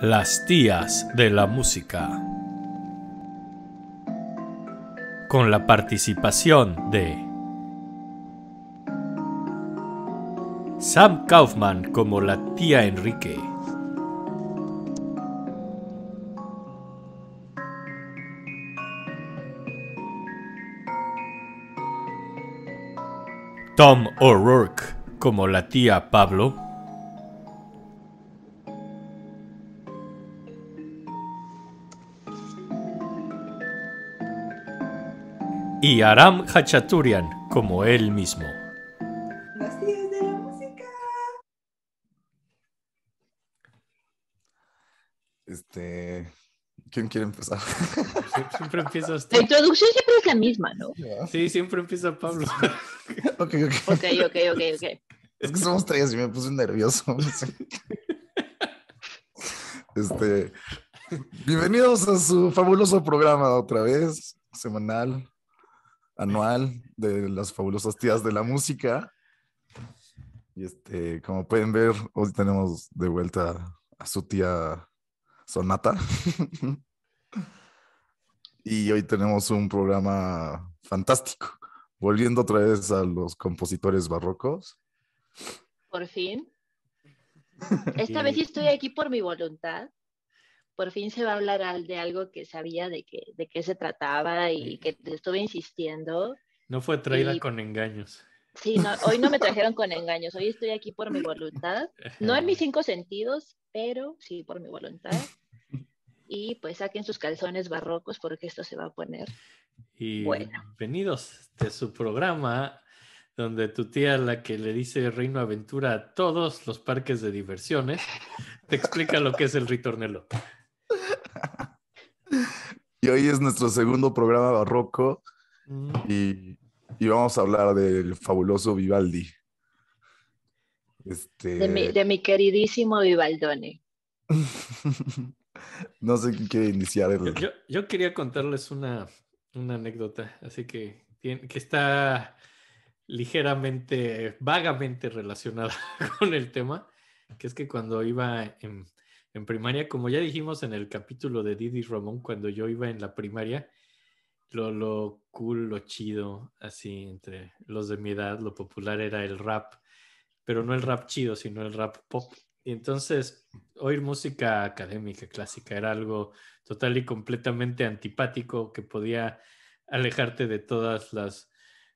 Las tías de la música. Con la participación de Sam Kaufman como la tía Enrique. Tom O'Rourke como la tía Pablo. y Aram Hachaturian como él mismo. Los de la música. Este, ¿quién quiere empezar? siempre empieza usted. La introducción siempre es la misma, ¿no? Sí, siempre empieza Pablo. ok, ok. Ok, ok, ok, ok. Es que somos tres y me puse nervioso. este, bienvenidos a su fabuloso programa otra vez, semanal, anual de las fabulosas tías de la música. Y este, como pueden ver, hoy tenemos de vuelta a su tía Sonata. y hoy tenemos un programa fantástico, volviendo otra vez a los compositores barrocos. Por fin. Esta vez estoy aquí por mi voluntad por fin se va a hablar de algo que sabía de, de qué se trataba y que estuve insistiendo. No fue traída con engaños. Sí, hoy no me trajeron con engaños, hoy estoy aquí por mi voluntad, no en mis cinco sentidos, pero sí por mi voluntad. Y pues saquen sus calzones barrocos porque esto se va a poner. Y bueno. bienvenidos de su programa donde tu tía, la que le dice Reino Aventura a todos los parques de diversiones, te explica lo que es el ritornelo. Y hoy es nuestro segundo programa barroco mm. y, vamos a hablar del fabuloso Vivaldi. Este de, mi, queridísimo Vivaldone. no sé quién quiere iniciar. Yo, quería contarles una, anécdota, así que, que está ligeramente, vagamente relacionada con el tema, que es que cuando iba en en primaria, como ya dijimos en el capítulo de Didi Ramón, cuando yo iba en la primaria, lo, lo cool, lo chido, así entre los de mi edad, lo popular era el rap, pero no el rap chido, sino el rap pop. Y entonces, oír música académica, clásica, era algo total y completamente antipático que podía alejarte de todas las,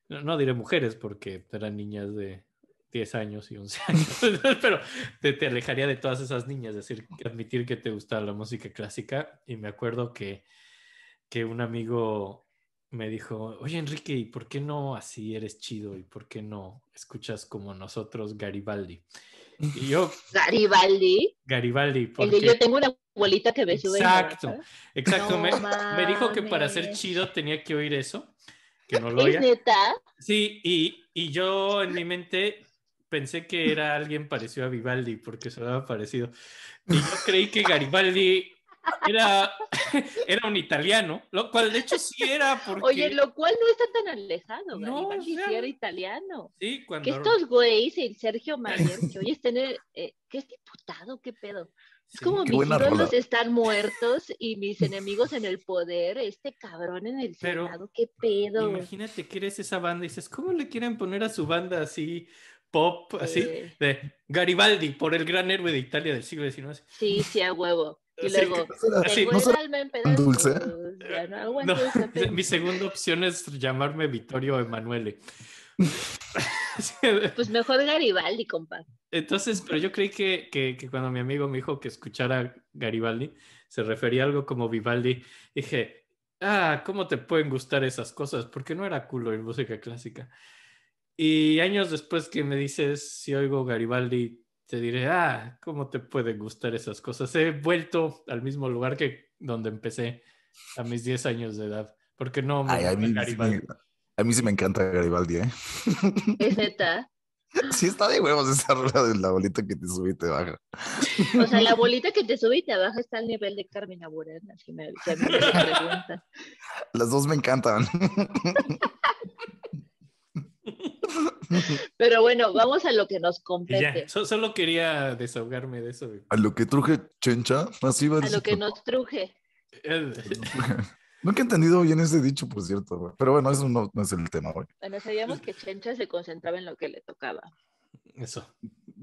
no, no diré mujeres porque eran niñas de 10 años y 11 años, pero te, alejaría de todas esas niñas, decir, admitir que te gustaba la música clásica. Y me acuerdo que, que un amigo me dijo, oye Enrique, ¿y por qué no así eres chido? ¿Y por qué no escuchas como nosotros Garibaldi? Y yo... Garibaldi. Garibaldi. Porque... yo tengo una abuelita que ve Exacto, exacto. me, dijo que para ser chido tenía que oír eso, que no lo oía. Sí, y, y yo en mi mente pensé que era alguien parecido a Vivaldi porque se había parecido. Y yo creí que Garibaldi era, era un italiano, lo cual de hecho sí era porque... Oye, lo cual no está tan alejado, no, Garibaldi sí era italiano. Sí, cuando... Que estos güeyes, Sergio Mayer, que hoy es tener... Eh, es diputado? ¿Qué pedo? Es como mis pueblos están muertos y mis enemigos en el poder, este cabrón en el Senado, qué pedo. Imagínate que eres esa banda y dices, ¿cómo le quieren poner a su banda así? pop, así, de Garibaldi, por el gran héroe de Italia del siglo XIX. Sí, sí, a huevo. Y luego, dulce. mi segunda opción es llamarme Vittorio Emanuele. pues mejor Garibaldi, compa. Entonces, pero yo creí que, que, que, cuando mi amigo me dijo que escuchara Garibaldi, se refería a algo como Vivaldi. Dije, ah, ¿cómo te pueden gustar esas cosas? Porque no era culo en música clásica. Y años después que me dices si oigo Garibaldi, te diré, ah, ¿cómo te pueden gustar esas cosas? He vuelto al mismo lugar que donde empecé a mis 10 años de edad, porque no me a, mí Garibaldi. Sí, a mí sí me encanta Garibaldi, ¿eh? ¿Es Sí está de huevos esa rueda de la bolita que te sube y te baja. O sea, la bolita que te sube y te baja está al nivel de Carmen Aburrena, Las dos me encantan. Pero bueno, vamos a lo que nos compete. solo quería desahogarme de eso. A lo que truje chencha, así va. A lo que nos truje. Nunca he entendido bien ese dicho, por cierto, Pero bueno, eso no, es el tema, hoy Bueno, sabíamos que Chencha se concentraba en lo que le tocaba. Eso.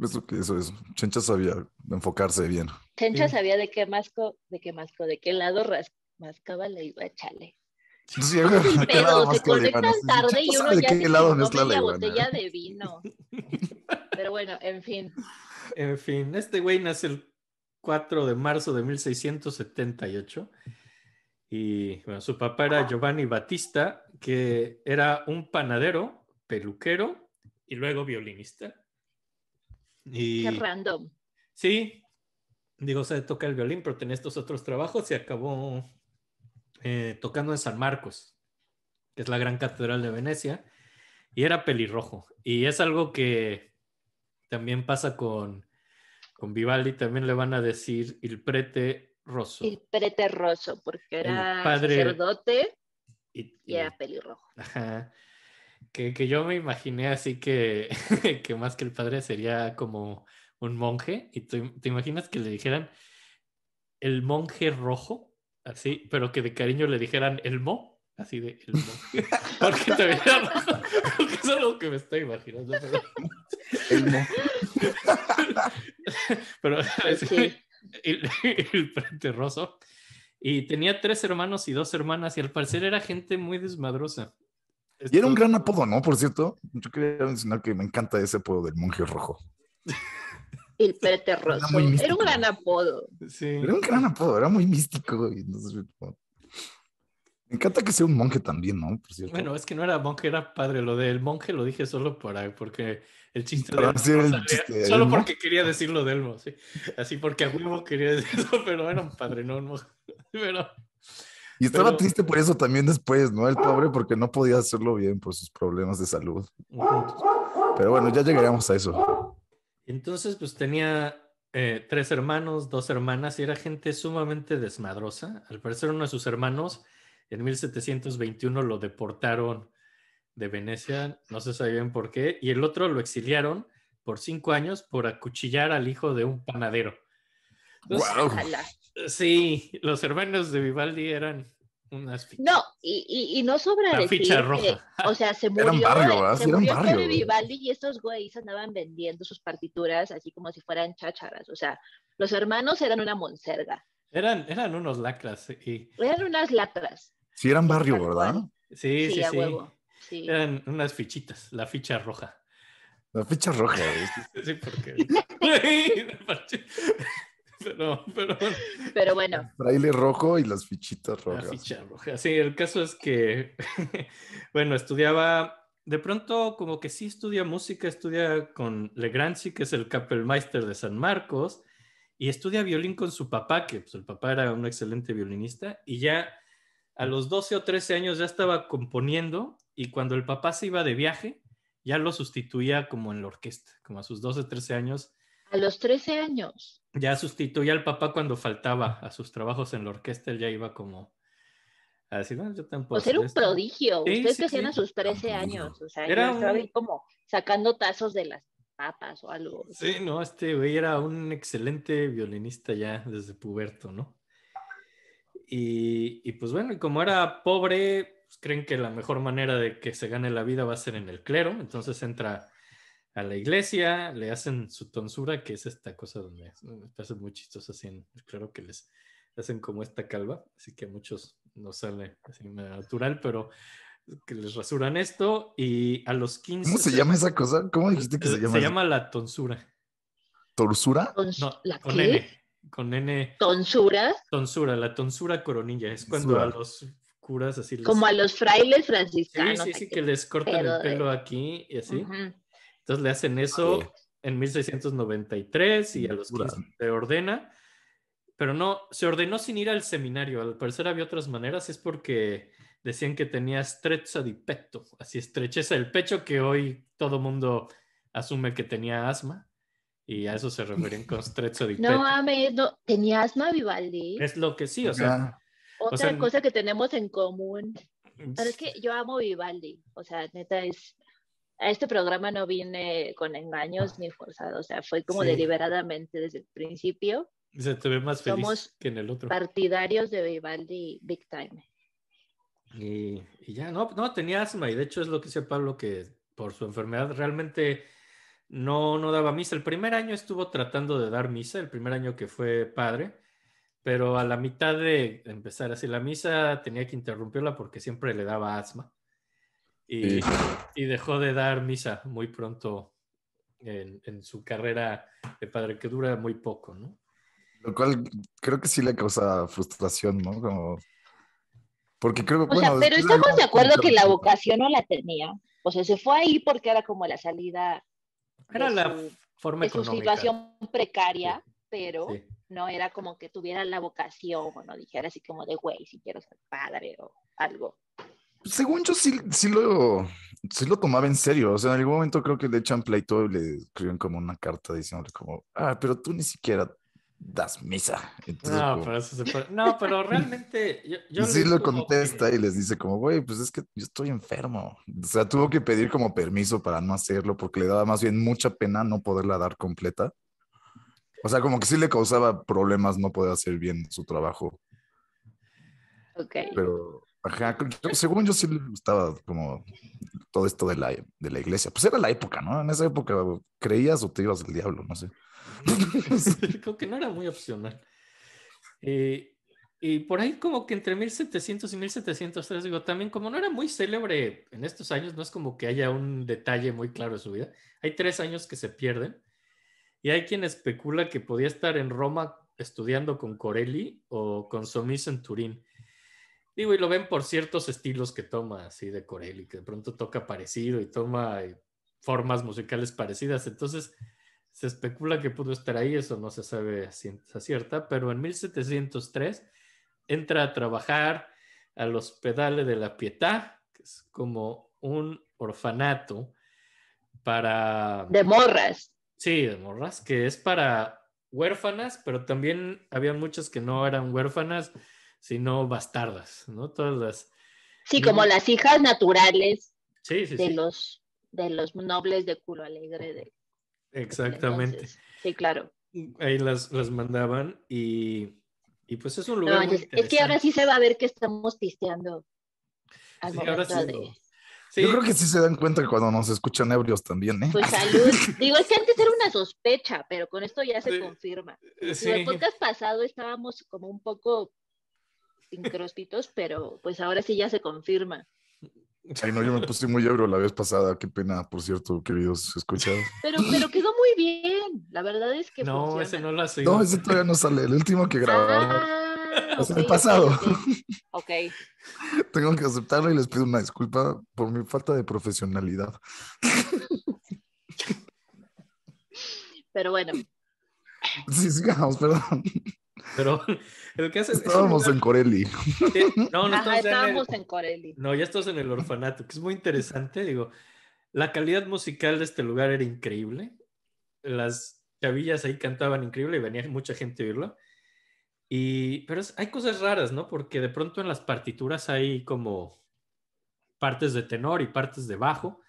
Eso, eso, Chencha sabía enfocarse bien. Chencha sabía de qué masco, de qué masco, de qué lado mascaba le iba a echarle entonces más tarde y qué de vino. Pero bueno, en fin. En fin, este güey nace el 4 de marzo de 1678. Y bueno, su papá era Giovanni Batista, que era un panadero, peluquero y luego violinista. Y, Qué random. Sí, digo, se toca el violín, pero tenía estos otros trabajos y acabó eh, tocando en San Marcos, que es la gran catedral de Venecia, y era pelirrojo. Y es algo que también pasa con, con Vivaldi, también le van a decir el prete rosso. el prete rosso, porque era sacerdote y, era pelirrojo. Que, yo me imaginé así que, que más que el padre sería como un monje. ¿Y te, te imaginas que le dijeran el monje rojo? Así, pero que de cariño le dijeran el mo, así de el mo. Porque te dado, porque es algo que me estoy imaginando. Pero... El mo. pero pues el, frente roso Y tenía tres hermanos y dos hermanas, y al parecer era gente muy desmadrosa. Y era un gran apodo, ¿no? Por cierto, yo quería mencionar que me encanta ese apodo del monje rojo. El Era, un gran apodo. Era un gran apodo, era muy místico. Me encanta que sea un monje también, ¿no? Bueno, es que no era monje, era padre. Lo del monje lo dije solo para, porque el chiste de Solo porque quería decir lo de Elmo, Así porque a huevo quería decir pero era un padre, no monje. y estaba triste por eso también después, ¿no? El pobre, porque no podía hacerlo bien por sus problemas de salud. Pero bueno, ya llegaríamos a eso. Entonces, pues tenía eh, tres hermanos, dos hermanas, y era gente sumamente desmadrosa. Al parecer uno de sus hermanos en 1721 lo deportaron de Venecia, no se bien por qué, y el otro lo exiliaron por cinco años por acuchillar al hijo de un panadero. Sí, los hermanos de Vivaldi eran unas fichas. No, y, no sobra La ficha roja. o sea, se murió, era barrio, barrio, Vivaldi y estos güeyes andaban vendiendo sus partituras así como si fueran chácharas. O sea, los hermanos eran una monserga. Eran, eran unos lacras. Eran unas lacras. Sí, eran barrio, ¿verdad? Sí, sí, sí. Eran unas fichitas, la ficha roja. La ficha roja. sí, porque... pero, bueno. rojo y las fichitas rojas. así Sí, el caso es que, bueno, estudiaba de pronto como que sí estudia música, estudia con Legranzi, que es el Kapellmeister de San Marcos, y estudia violín con su papá, que pues, el papá era un excelente violinista, y ya a los 12 o 13 años ya estaba componiendo, y cuando el papá se iba de viaje, ya lo sustituía como en la orquesta, como a sus 12 o 13 años. A los 13 años ya sustituía al papá cuando faltaba a sus trabajos en la orquesta, él ya iba como a decir, no, yo tampoco. Pues era un prodigio, ustedes que hacían a sus 13 años, o sea, era como sacando tazos de las papas o algo. Sí, no, este güey era un excelente violinista ya desde puberto, ¿no? Y, pues bueno, y como era pobre, pues creen que la mejor manera de que se gane la vida va a ser en el clero, entonces entra a la iglesia, le hacen su tonsura, que es esta cosa donde me parece muy chistoso así, claro que les hacen como esta calva, así que a muchos no sale así natural, pero que les rasuran esto y a los 15... ¿Cómo se, llama esa cosa? ¿Cómo dijiste que se eh, llama? Se llama la tonsura. ¿Tonsura? No, con N. Con ¿Tonsura? Tonsura, la tonsura coronilla. Es cuando a los curas así... Les... Como a los frailes franciscanos. Sí, sí, sí, que les cortan el pelo aquí y así. Entonces le hacen eso en 1693 y a los que se ordena, pero no, se ordenó sin ir al seminario, al parecer había otras maneras, es porque decían que tenía estrecho de pecho. así estrecheza del pecho que hoy todo mundo asume que tenía asma. Y a eso se referían con estrecho de pecho. No mames, no, tenía asma Vivaldi. Es lo que sí, o sea. Otra cosa que tenemos en común. Pero es que yo amo Vivaldi, o sea, neta es a este programa no vine con engaños ni forzado, o sea, fue como deliberadamente desde el principio. Se te ve más feliz Somos que en el otro. partidarios de Vivaldi Big Time. Y, ya, no, no, tenía asma y de hecho es lo que dice Pablo que por su enfermedad realmente no, no daba misa. El primer año estuvo tratando de dar misa, el primer año que fue padre, pero a la mitad de empezar así la misa tenía que interrumpirla porque siempre le daba asma y, dejó de dar misa muy pronto en, su carrera de padre, que dura muy poco, ¿no? Lo cual creo que sí le causa frustración, ¿no? Como... Porque creo pero estamos de acuerdo que la vocación no la tenía. O sea, se fue ahí porque era como la salida... Era la forma de su situación precaria, pero no era como que tuviera la vocación o no dijera así como de, güey, si quiero ser padre o algo. Según yo sí, lo, tomaba en serio. O sea, en algún momento creo que le echan pleito y le escriben como una carta diciéndole como, ah, pero tú ni siquiera das misa. no, pero realmente... Yo, sí lo contesta y les dice como, güey, pues es que yo estoy enfermo. O sea, tuvo que pedir como permiso para no hacerlo porque le daba más bien mucha pena no poderla dar completa. O sea, como que sí le causaba problemas no poder hacer bien su trabajo. Ok. Pero, Ajá, según yo sí le gustaba como todo esto de la, de la iglesia. Pues era la época, ¿no? En esa época creías o te ibas al diablo, no sé. como creo que no era muy opcional. Eh, y por ahí como que entre 1700 y 1703, digo, también como no era muy célebre en estos años, no es como que haya un detalle muy claro de su vida. Hay tres años que se pierden y hay quien especula que podía estar en Roma estudiando con Corelli o con Somis en Turín. Digo, y lo ven por ciertos estilos que toma, así de Corel, y que de pronto toca parecido y toma eh, formas musicales parecidas. Entonces, se especula que pudo estar ahí, eso no se sabe a es cierta, pero en 1703 entra a trabajar al Hospedale de la Pietà, que es como un orfanato para... De morras. Sí, de morras, que es para huérfanas, pero también había muchas que no eran huérfanas, sino bastardas, ¿no? Todas las... Sí, como las hijas naturales de, Los, de los nobles de culo alegre. De... Exactamente. sí, claro. Mm, ahí las, las mandaban y, y pues es un lugar... es, que ahora sí se va a ver que estamos pisteando. Al ahora de... Yo creo que sí se dan cuenta cuando nos escuchan ebrios también, ¿eh? Pues salud. Digo, es que antes era una sospecha, pero con esto ya se confirma. En eh, el podcast pasado estábamos como un poco incróspitos, pero pues ahora sí ya se confirma. Sí, no, yo me puse muy ebrio la vez pasada, qué pena, por cierto, queridos escuchados. Pero, pero quedó muy bien, la verdad es que. No, ese no lo ha sido. No, ese todavía no sale, el último que grabamos. Ah, el pasado. Tengo que aceptarlo y les pido una disculpa por mi falta de profesionalidad. Pero bueno. Sí, sigamos, perdón. Pero Estábamos en Corelli. no, no estábamos en, Corelli. No, ya estás en el orfanato, que es muy interesante. Digo, la calidad musical de este lugar era increíble. Las chavillas ahí cantaban increíble y venía mucha gente a oírlo. Y, pero hay cosas raras, ¿no? Porque de pronto en las partituras hay como partes de tenor y partes de bajo.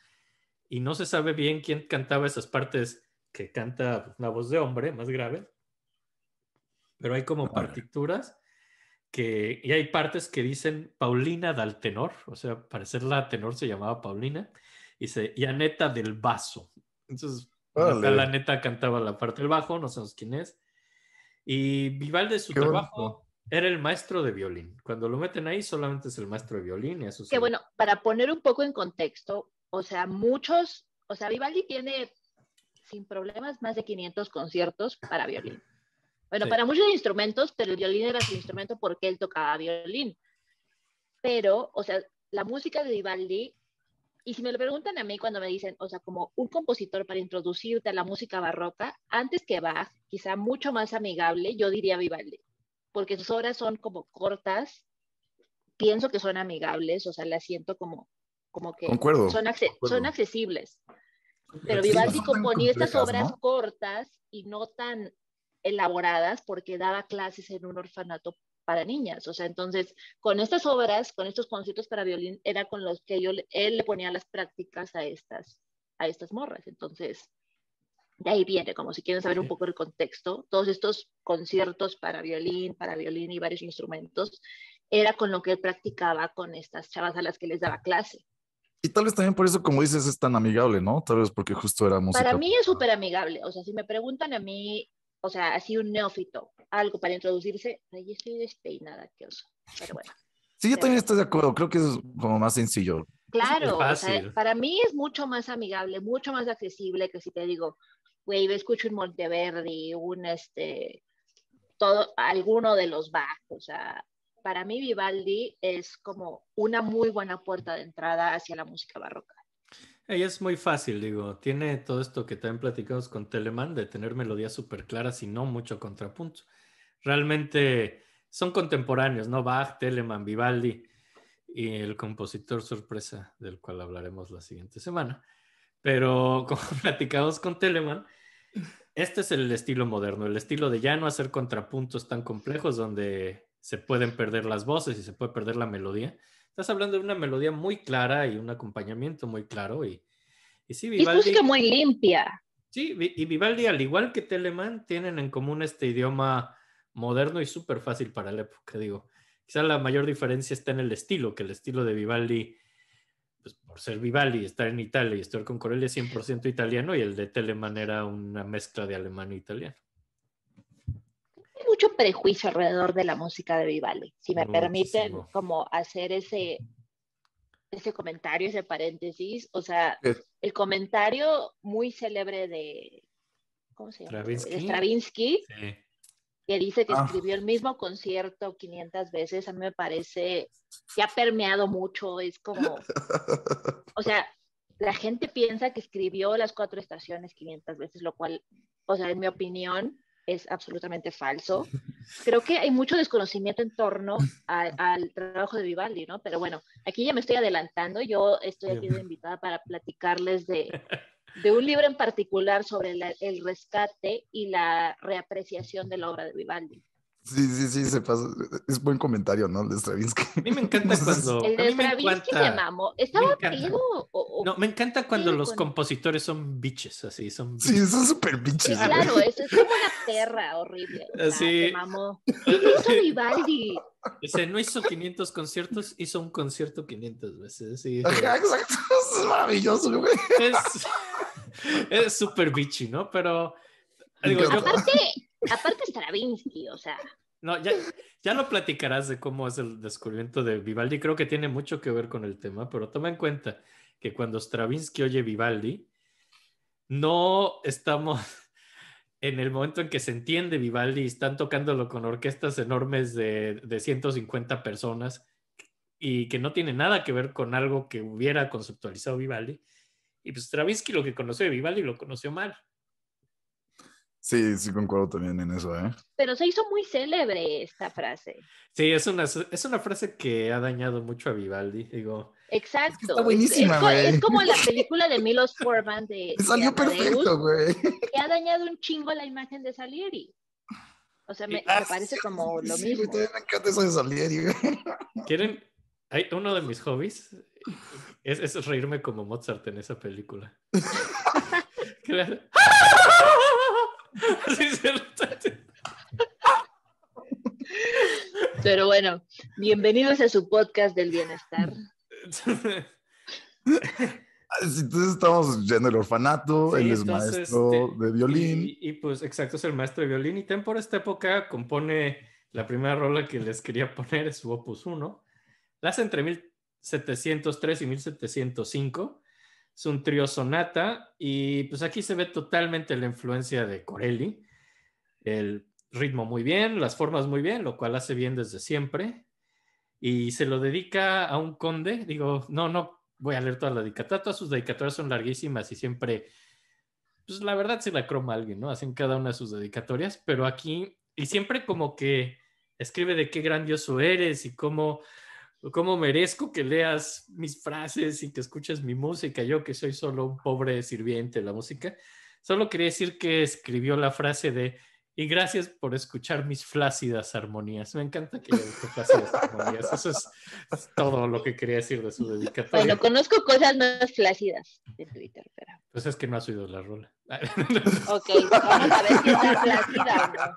Y no se sabe bien quién cantaba esas partes que canta una voz de hombre más grave pero hay como partituras que, y hay partes que dicen Paulina del tenor, o sea, para ser la tenor se llamaba Paulina, y, se, y Aneta del Vaso. Entonces, La neta cantaba la parte del bajo, no sabemos quién es. Y Vivaldi, su trabajo era el maestro de violín. Cuando lo meten ahí, solamente es el maestro de violín. Y que bueno, para poner un poco en contexto, o sea, muchos, o sea, Vivaldi tiene sin problemas más de 500 conciertos para violín. Bueno, para muchos instrumentos, pero el violín era su instrumento porque él tocaba violín. Pero, o sea, la música de Vivaldi, y si me lo preguntan a mí cuando me dicen, o sea, como un compositor para introducirte a la música barroca, antes que Bach, quizá mucho más amigable, yo diría Vivaldi, porque sus obras son como cortas, pienso que son amigables, o sea, las siento como, como que son, son accesibles. Pero Vivaldi componía estas obras cortas y no tan elaboradas porque daba clases en un orfanato para niñas. O sea, entonces, con estas obras, con estos conciertos para violín, era con los que yo, él le ponía las prácticas a estas, a estas morras. Entonces, de ahí viene, como si quieren saber un poco el contexto, todos estos conciertos para violín, para violín y varios instrumentos, era con lo que él practicaba con estas chavas a las que les daba clase. Y tal vez también por eso, como dices, es tan amigable, ¿no? Tal vez porque justo era música. Para mí es súper amigable. O sea, si me preguntan a mí o sea, así un neófito, algo para introducirse, ahí estoy despeinada, qué oso. Pero bueno. Sí, yo también estoy de acuerdo, creo que es como más sencillo. Claro, para mí es mucho más amigable, mucho más accesible que si te digo, güey, escucho un Monteverdi, un este, todo, alguno de los bajos. o sea, para mí Vivaldi es como una muy buena puerta de entrada hacia la música barroca es muy fácil, digo, tiene todo esto que también platicamos con Telemann de tener melodías súper claras y no mucho contrapunto. Realmente son contemporáneos, ¿no? Bach, Telemann, Vivaldi y el compositor sorpresa del cual hablaremos la siguiente semana. Pero como platicamos con Telemann, este es el estilo moderno, el estilo de ya no hacer contrapuntos tan complejos donde se pueden perder las voces y se puede perder la melodía, Estás hablando de una melodía muy clara y un acompañamiento muy claro. Y, sí, Vivaldi. música muy limpia. Sí, y Vivaldi, al igual que Telemann, tienen en común este idioma moderno y súper fácil para la época, digo. Quizá la mayor diferencia está en el estilo, que el estilo de Vivaldi, pues por ser Vivaldi, estar en Italia y estar con Corelli es 100% italiano, y el de Telemann era una mezcla de alemán e italiano juicio alrededor de la música de Vivaldi. Si me permiten, como hacer ese, ese comentario, ese paréntesis, o sea, el comentario muy célebre de, ¿cómo se Stravinsky, que dice que ah. escribió el mismo concierto 500 veces, a mí me parece que ha permeado mucho, es como, o sea, la gente piensa que escribió las cuatro estaciones 500 veces, lo cual, o sea, en mi opinión, es absolutamente falso. Creo que hay mucho desconocimiento en torno al trabajo de Vivaldi, ¿no? Pero bueno, aquí ya me estoy adelantando. Yo estoy aquí de invitada para platicarles de, un libro en particular sobre el rescate y la reapreciación de la obra de Vivaldi. Sí, sí, sí, se pasa Es buen comentario, ¿no? El de Stravinsky. A mí me encanta cuando. El de Stravinsky me, mamó. ¿Estaba perdido? No, me encanta cuando los compositores son biches, así, son. Sí, son súper biches. claro, eso es, como una perra horrible. Así. Eh, eh, Vivaldi. O no hizo 500 conciertos, hizo un concierto 500 veces. Sí, exacto. Es maravilloso, güey. Es súper bichi, ¿no? Pero. Aparte, Aparte Stravinsky, o sea. No, ya, ya lo platicarás de cómo es el descubrimiento de Vivaldi. Creo que tiene mucho que ver con el tema, pero toma en cuenta que cuando Stravinsky oye Vivaldi, no estamos en el momento en que se entiende Vivaldi y están tocándolo con orquestas enormes de, de 150 personas y que no tiene nada que ver con algo que hubiera conceptualizado Vivaldi. Y pues Stravinsky lo que conoció de Vivaldi lo conoció mal. Sí, sí concuerdo también en eso, ¿eh? Pero se hizo muy célebre esta frase. Sí, es una, es una frase que ha dañado mucho a Vivaldi, digo. Exacto. Es está buenísima, güey. Es, como la película de Milos Forman de. Salió perfecto, güey. Que ha dañado un chingo la imagen de Salieri. O sea, me, ah, parece como lo mismo. me encanta eso de Salieri, güey. ¿Quieren? uno de mis hobbies es reírme como Mozart en esa película. claro. Pero bueno, bienvenidos a su podcast del bienestar. Entonces estamos en el orfanato, él es maestro este, de violín. Y, pues exacto, es el maestro de violín. Y Tem por esta época compone la primera rola que les quería poner, es su opus 1. La hace entre 1703 y 1705. Es un trío sonata y pues aquí se ve totalmente la influencia de Corelli. El ritmo muy bien, las formas muy bien, lo cual hace bien desde siempre. Y se lo dedica a un conde. Digo, no, no voy a leer toda la dedicatoria. Todas sus dedicatorias son larguísimas y siempre, pues la verdad se la croma alguien, ¿no? Hacen cada una de sus dedicatorias, pero aquí, y siempre como que escribe de qué grandioso eres y cómo ¿Cómo merezco que leas mis frases y que escuches mi música? Yo que soy solo un pobre sirviente de la música. Solo quería decir que escribió la frase de y gracias por escuchar mis flácidas armonías. Me encanta que haya flácidas armonías. Eso es, todo lo que quería decir de su dedicatoria. Bueno, conozco cosas más flácidas de Twitter, pero... Pues es que no has oído la rola. ok, vamos a ver si está flácida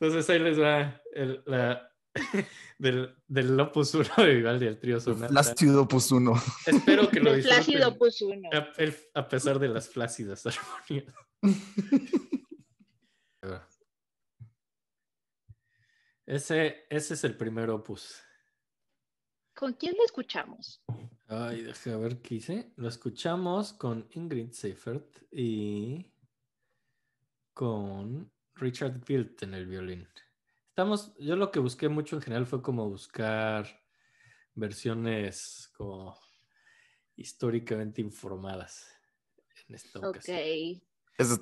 Entonces ahí les va la del, del Opus 1 de Vivaldi, el trío Sonata. Flácido Opus 1. Espero que lo el Flácido Opus 1. A, pesar de las flácidas armonías. ese, ese es el primer Opus. ¿Con quién lo escuchamos? Ay, déjame ver qué hice. Lo escuchamos con Ingrid Seifert y con Richard Bilt en el violín estamos, yo lo que busqué mucho en general fue como buscar versiones como históricamente informadas en Eso está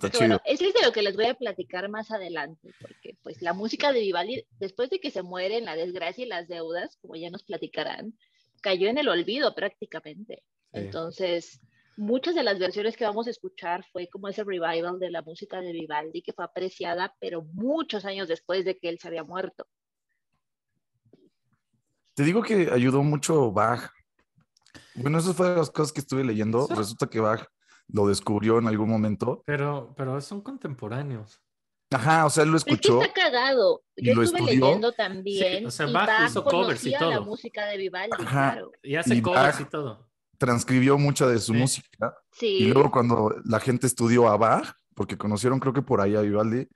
chido. Eso es de lo que les voy a platicar más adelante, porque pues la música de Vivaldi, después de que se mueren la desgracia y las deudas, como ya nos platicarán, cayó en el olvido prácticamente. Entonces, muchas de las versiones que vamos a escuchar fue como ese revival de la música de Vivaldi que fue apreciada, pero muchos años después de que él se había muerto. Te digo que ayudó mucho Bach. Bueno, eso fue las cosas que estuve leyendo. Resulta que Bach lo descubrió en algún momento. Pero, pero son contemporáneos. Ajá, o sea, él lo escuchó. Yo lo estuve leyendo también. o sea, Bach, Bach hizo covers y todo. música de Vivaldi, Y hace covers y todo transcribió mucha de su música. Y luego cuando la gente estudió a Bach, porque conocieron creo que por ahí a Vivaldi,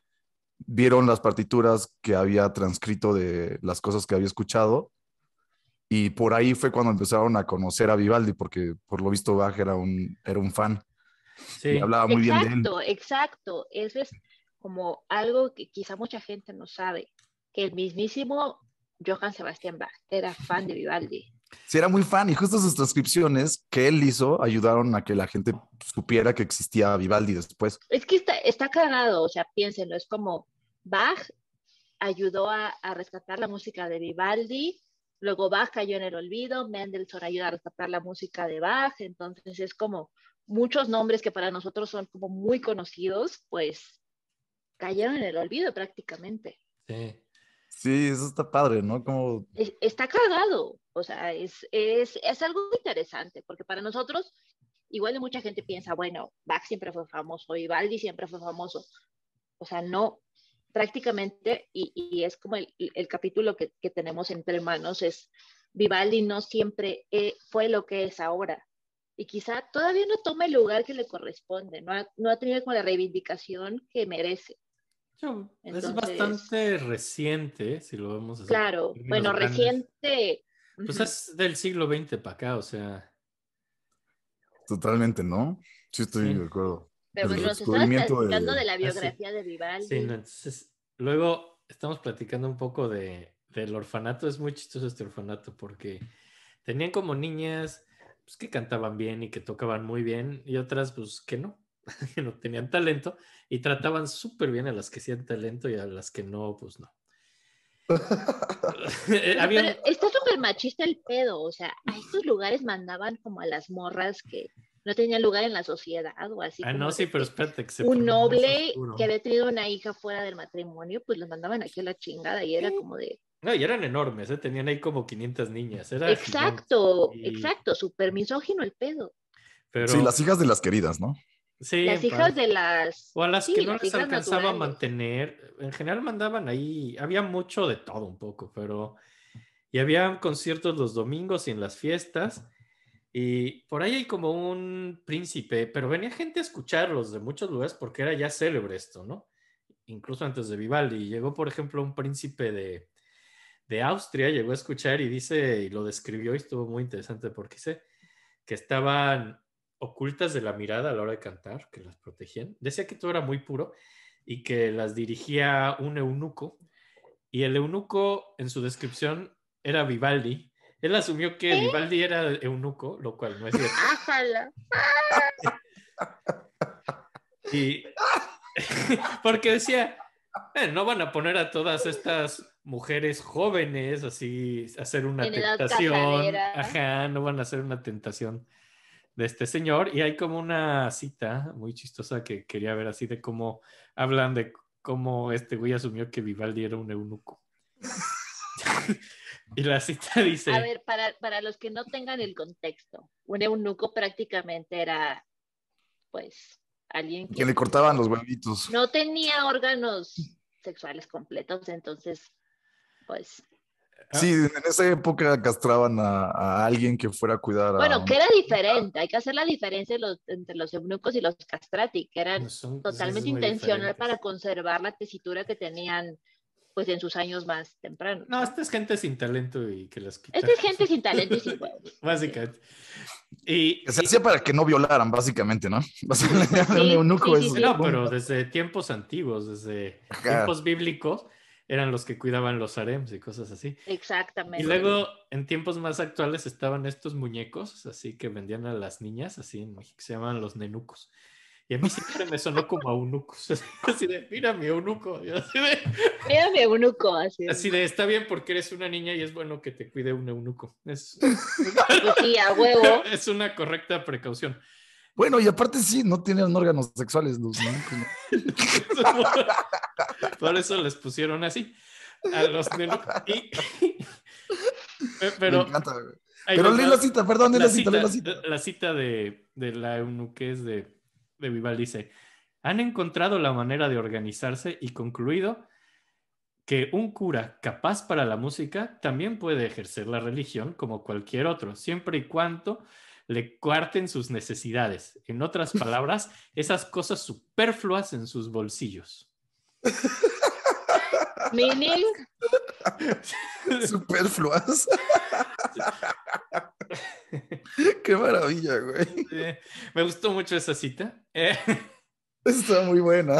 vieron las partituras que había transcrito de las cosas que había escuchado. Y por ahí fue cuando empezaron a conocer a Vivaldi, porque por lo visto Bach era un, era un fan. Sí. Y hablaba muy bien de él. Exacto, Eso es como algo que quizá mucha gente no sabe, que el mismísimo Johann Sebastian Bach era fan de Vivaldi. Sí, era muy fan y justo sus transcripciones que él hizo ayudaron a que la gente supiera que existía Vivaldi después. Es que está, está cagado, o sea, piénsenlo, es como Bach ayudó a, rescatar la música de Vivaldi, luego Bach cayó en el olvido, Mendelssohn ayuda a rescatar la música de Bach, entonces es como muchos nombres que para nosotros son como muy conocidos, pues cayeron en el olvido prácticamente. Sí. Sí, eso está padre, ¿no? Como... Está cargado, o sea, es, algo interesante, porque para nosotros, igual de mucha gente piensa, bueno, Bach siempre fue famoso y siempre fue famoso. O sea, no, prácticamente, y, es como el, capítulo que, tenemos entre manos, es Vivaldi no siempre eh, fue lo que es ahora. Y quizá todavía no toma el lugar que le corresponde, no no ha tenido como la reivindicación que merece es bastante reciente, si lo vemos así. Claro, bueno, reciente. Pues es del siglo XX para acá, o sea. Totalmente, ¿no? Sí, estoy de acuerdo. Pero bueno, pues hablando de... la ah, biografía de Vivaldi. Sí, entonces, luego estamos platicando un poco de, del orfanato. Es muy chistoso este orfanato porque tenían como niñas pues, que cantaban bien y que tocaban muy bien y otras pues que no. que no tenían talento y trataban súper bien a las que sí tenían talento y a las que no, pues no. Eh, está súper machista el pedo, o sea, a estos lugares mandaban como a las morras que no tenían lugar en la sociedad o así. Ah, no, sí, pero espérate. un noble que había tenido una hija fuera del matrimonio, pues los mandaban aquí a la chingada y era como de... No, y eran enormes, ¿eh? tenían ahí como 500 niñas. exacto, exacto, súper misógino el pedo. Sí, las hijas de las queridas, ¿no? las hijas de las... O a las que no les alcanzaba a mantener. En general mandaban ahí, había mucho de todo un poco, pero... Y había conciertos los domingos y en las fiestas. Y por ahí hay como un príncipe, pero venía gente a escucharlos de muchos lugares porque era ya célebre esto, ¿no? Incluso antes de Vivaldi. Llegó, por ejemplo, un príncipe de, de Austria, llegó a escuchar y dice, y lo describió y estuvo muy interesante porque dice que estaban ocultas de la mirada a la hora de cantar, que las protegían. Decía que todo era muy puro y que las dirigía un eunuco. Y el eunuco, en su descripción, era Vivaldi. Él asumió que ¿Eh? Vivaldi era eunuco, lo cual no es cierto. y porque decía, eh, no van a poner a todas estas mujeres jóvenes así hacer una tentación. Ajá, no van a hacer una tentación de este señor y hay como una cita muy chistosa que quería ver así de cómo hablan de cómo este güey asumió que Vivaldi era un eunuco. y la cita dice... A ver, para, los que no tengan el contexto, un eunuco prácticamente era, pues, alguien que, que le cortaban los huevitos. No tenía órganos sexuales completos, entonces, pues Sí, en esa época castraban a, alguien que fuera a cuidar. Bueno, que era diferente. Hay que hacer la diferencia entre los eunucos y los castrati, que eran pues totalmente intencional para conservar la tesitura que tenían pues en sus años más tempranos. No, esta es gente sin talento y que las quita. Esta es gente sin talento y sin básicamente. Y, se hacía para que no violaran, básicamente, ¿no? Básicamente, sí, sí, sí, no, pero desde tiempos antiguos, desde tiempos bíblicos, eran los que cuidaban los harems y cosas así. Exactamente. Y luego en tiempos más actuales estaban estos muñecos, así que vendían a las niñas, así en México, se llamaban los nenucos. Y a mí siempre me sonó como a eunucos. Así de, mira mi eunuco. mira mi eunuco. Así de, así de, está bien porque eres una niña y es bueno que te cuide un eunuco. Es pues una correcta precaución. Bueno, y aparte sí, no tienen órganos sexuales los Por eso les pusieron así a los Pero, Me encanta, Pero leí la cita, perdón, leí la, cita, la cita. de, de la Eunuqués de, de Vival dice, han encontrado la manera de organizarse y concluido que un cura capaz para la música también puede ejercer la religión como cualquier otro, siempre y cuando le cuarten sus necesidades. En otras palabras, esas cosas superfluas en sus bolsillos. Meaning. Superfluas. Qué maravilla, güey. me gustó mucho esa cita. Está muy buena.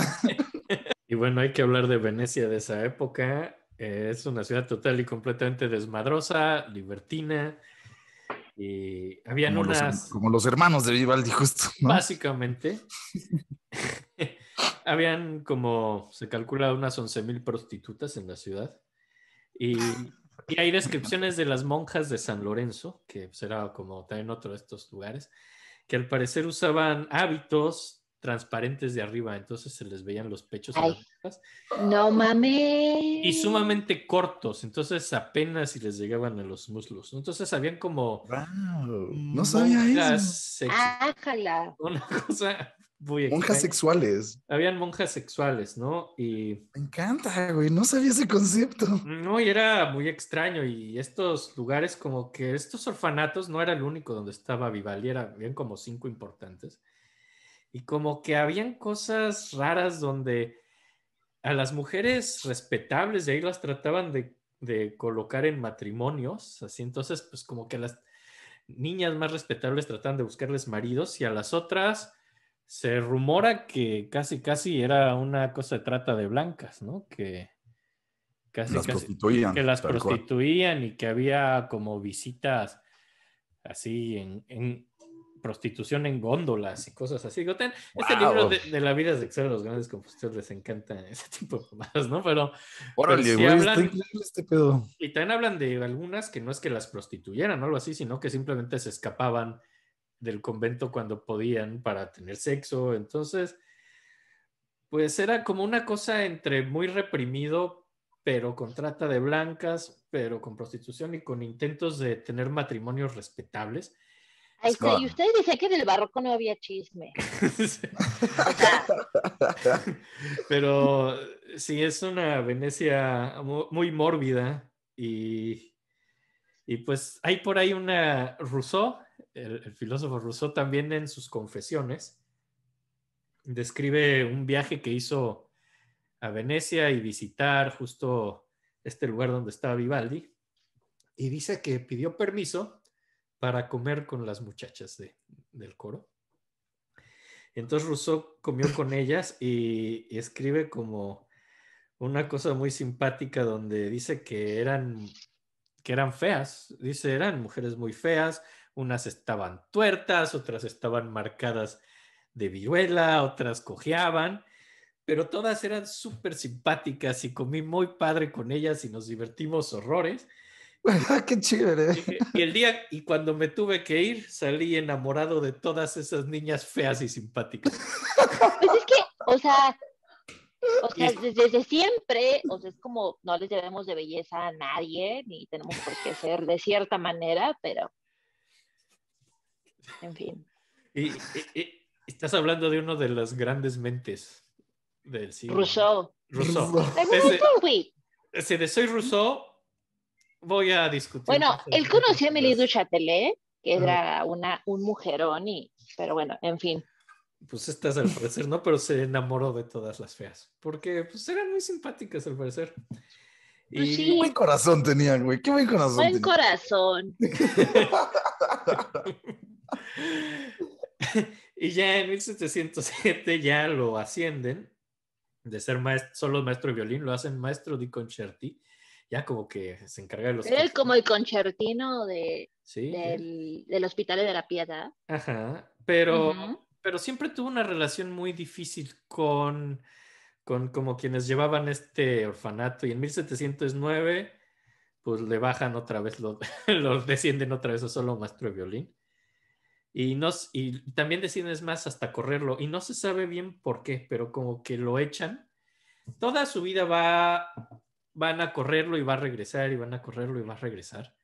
Y bueno, hay que hablar de Venecia de esa época. Eh, es una ciudad total y completamente desmadrosa, libertina, y habían unas. como los hermanos de Vivaldi, justo. Básicamente. habían como, se calcula, unas 11.000 prostitutas en la ciudad. Y, y, hay descripciones de las monjas de San Lorenzo, que será como también otro de estos lugares, que al parecer usaban hábitos transparentes de arriba, entonces se les veían los pechos. no mames. Y sumamente cortos, entonces apenas si les llegaban a los muslos. Entonces habían como... Wow, no sabía eso. Ájala. Una cosa muy extraña. Monjas sexuales. Habían monjas sexuales, ¿no? Y... Me encanta, güey, no sabía ese concepto. No, y era muy extraño. Y estos lugares como que estos orfanatos no era el único donde estaba Vivaldi, era, habían como cinco importantes y como que habían cosas raras donde a las mujeres respetables de ahí las trataban de, colocar en matrimonios, así entonces pues como que las niñas más respetables tratan de buscarles maridos y a las otras se rumora que casi casi era una cosa de trata de blancas, ¿no? Que casi las casi, prostituían, que las prostituían y que había como visitas así en, prostitución en góndolas y cosas así. Este libro de, la vida sexual de los grandes compositores les encanta ese tipo de cosas, ¿no? Pero, este pedo. Y también hablan de algunas que no es que las prostituyeran o algo así, sino que simplemente se escapaban del convento cuando podían para tener sexo. Entonces, pues era como una cosa entre muy reprimido, pero con trata de blancas, pero con prostitución y con intentos de tener matrimonios respetables. Este, y usted dice que el barroco no había chisme. Pero sí, es una Venecia muy mórbida y, y pues hay por ahí una Rousseau, el, el, filósofo Rousseau también en sus confesiones, describe un viaje que hizo a Venecia y visitar justo este lugar donde estaba Vivaldi y dice que pidió permiso para comer con las muchachas del coro. Entonces Rousseau comió con ellas y, escribe como una cosa muy simpática donde dice que eran, que eran feas, dice eran mujeres muy feas, unas estaban tuertas, otras estaban marcadas de viruela, otras cojeaban, pero todas eran súper simpáticas y comí muy padre con ellas y nos divertimos horrores. Qué chévere. Y, el día, y cuando me tuve que ir, salí enamorado de todas esas niñas feas y simpáticas. Pues es que, o sea, o sea, desde, siempre, o sea, es como no les debemos de belleza a nadie, ni tenemos por qué ser de cierta manera, pero. En fin. Y, estás hablando de uno de las grandes mentes del siglo. Rousseau. Rousseau. ese, de Soy Rousseau voy a discutir. Bueno, él conoció a Melidu Duchatelet, que era una, un mujerón, y, pero bueno, en fin. Pues estás al parecer, ¿no? Pero se enamoró de todas las feas, porque pues eran muy simpáticas al parecer. Y... Qué buen corazón tenían, güey. Qué buen corazón. Buen corazón. y ya en 1707 ya lo ascienden de ser maestro, solo maestro de violín, lo hacen maestro de concerti ya como que se encarga de los... Era como el concertino de, del, del Hospital de la Piedad. Ajá, pero, pero siempre tuvo una relación muy difícil con, con como quienes llevaban este orfanato y en 1709 pues le bajan otra vez, los lo descienden otra vez a solo maestro de violín. Y, nos y también deciden es más hasta correrlo. Y no se sabe bien por qué, pero como que lo echan. Toda su vida va van a correrlo y va a regresar y van a correrlo y va a regresar.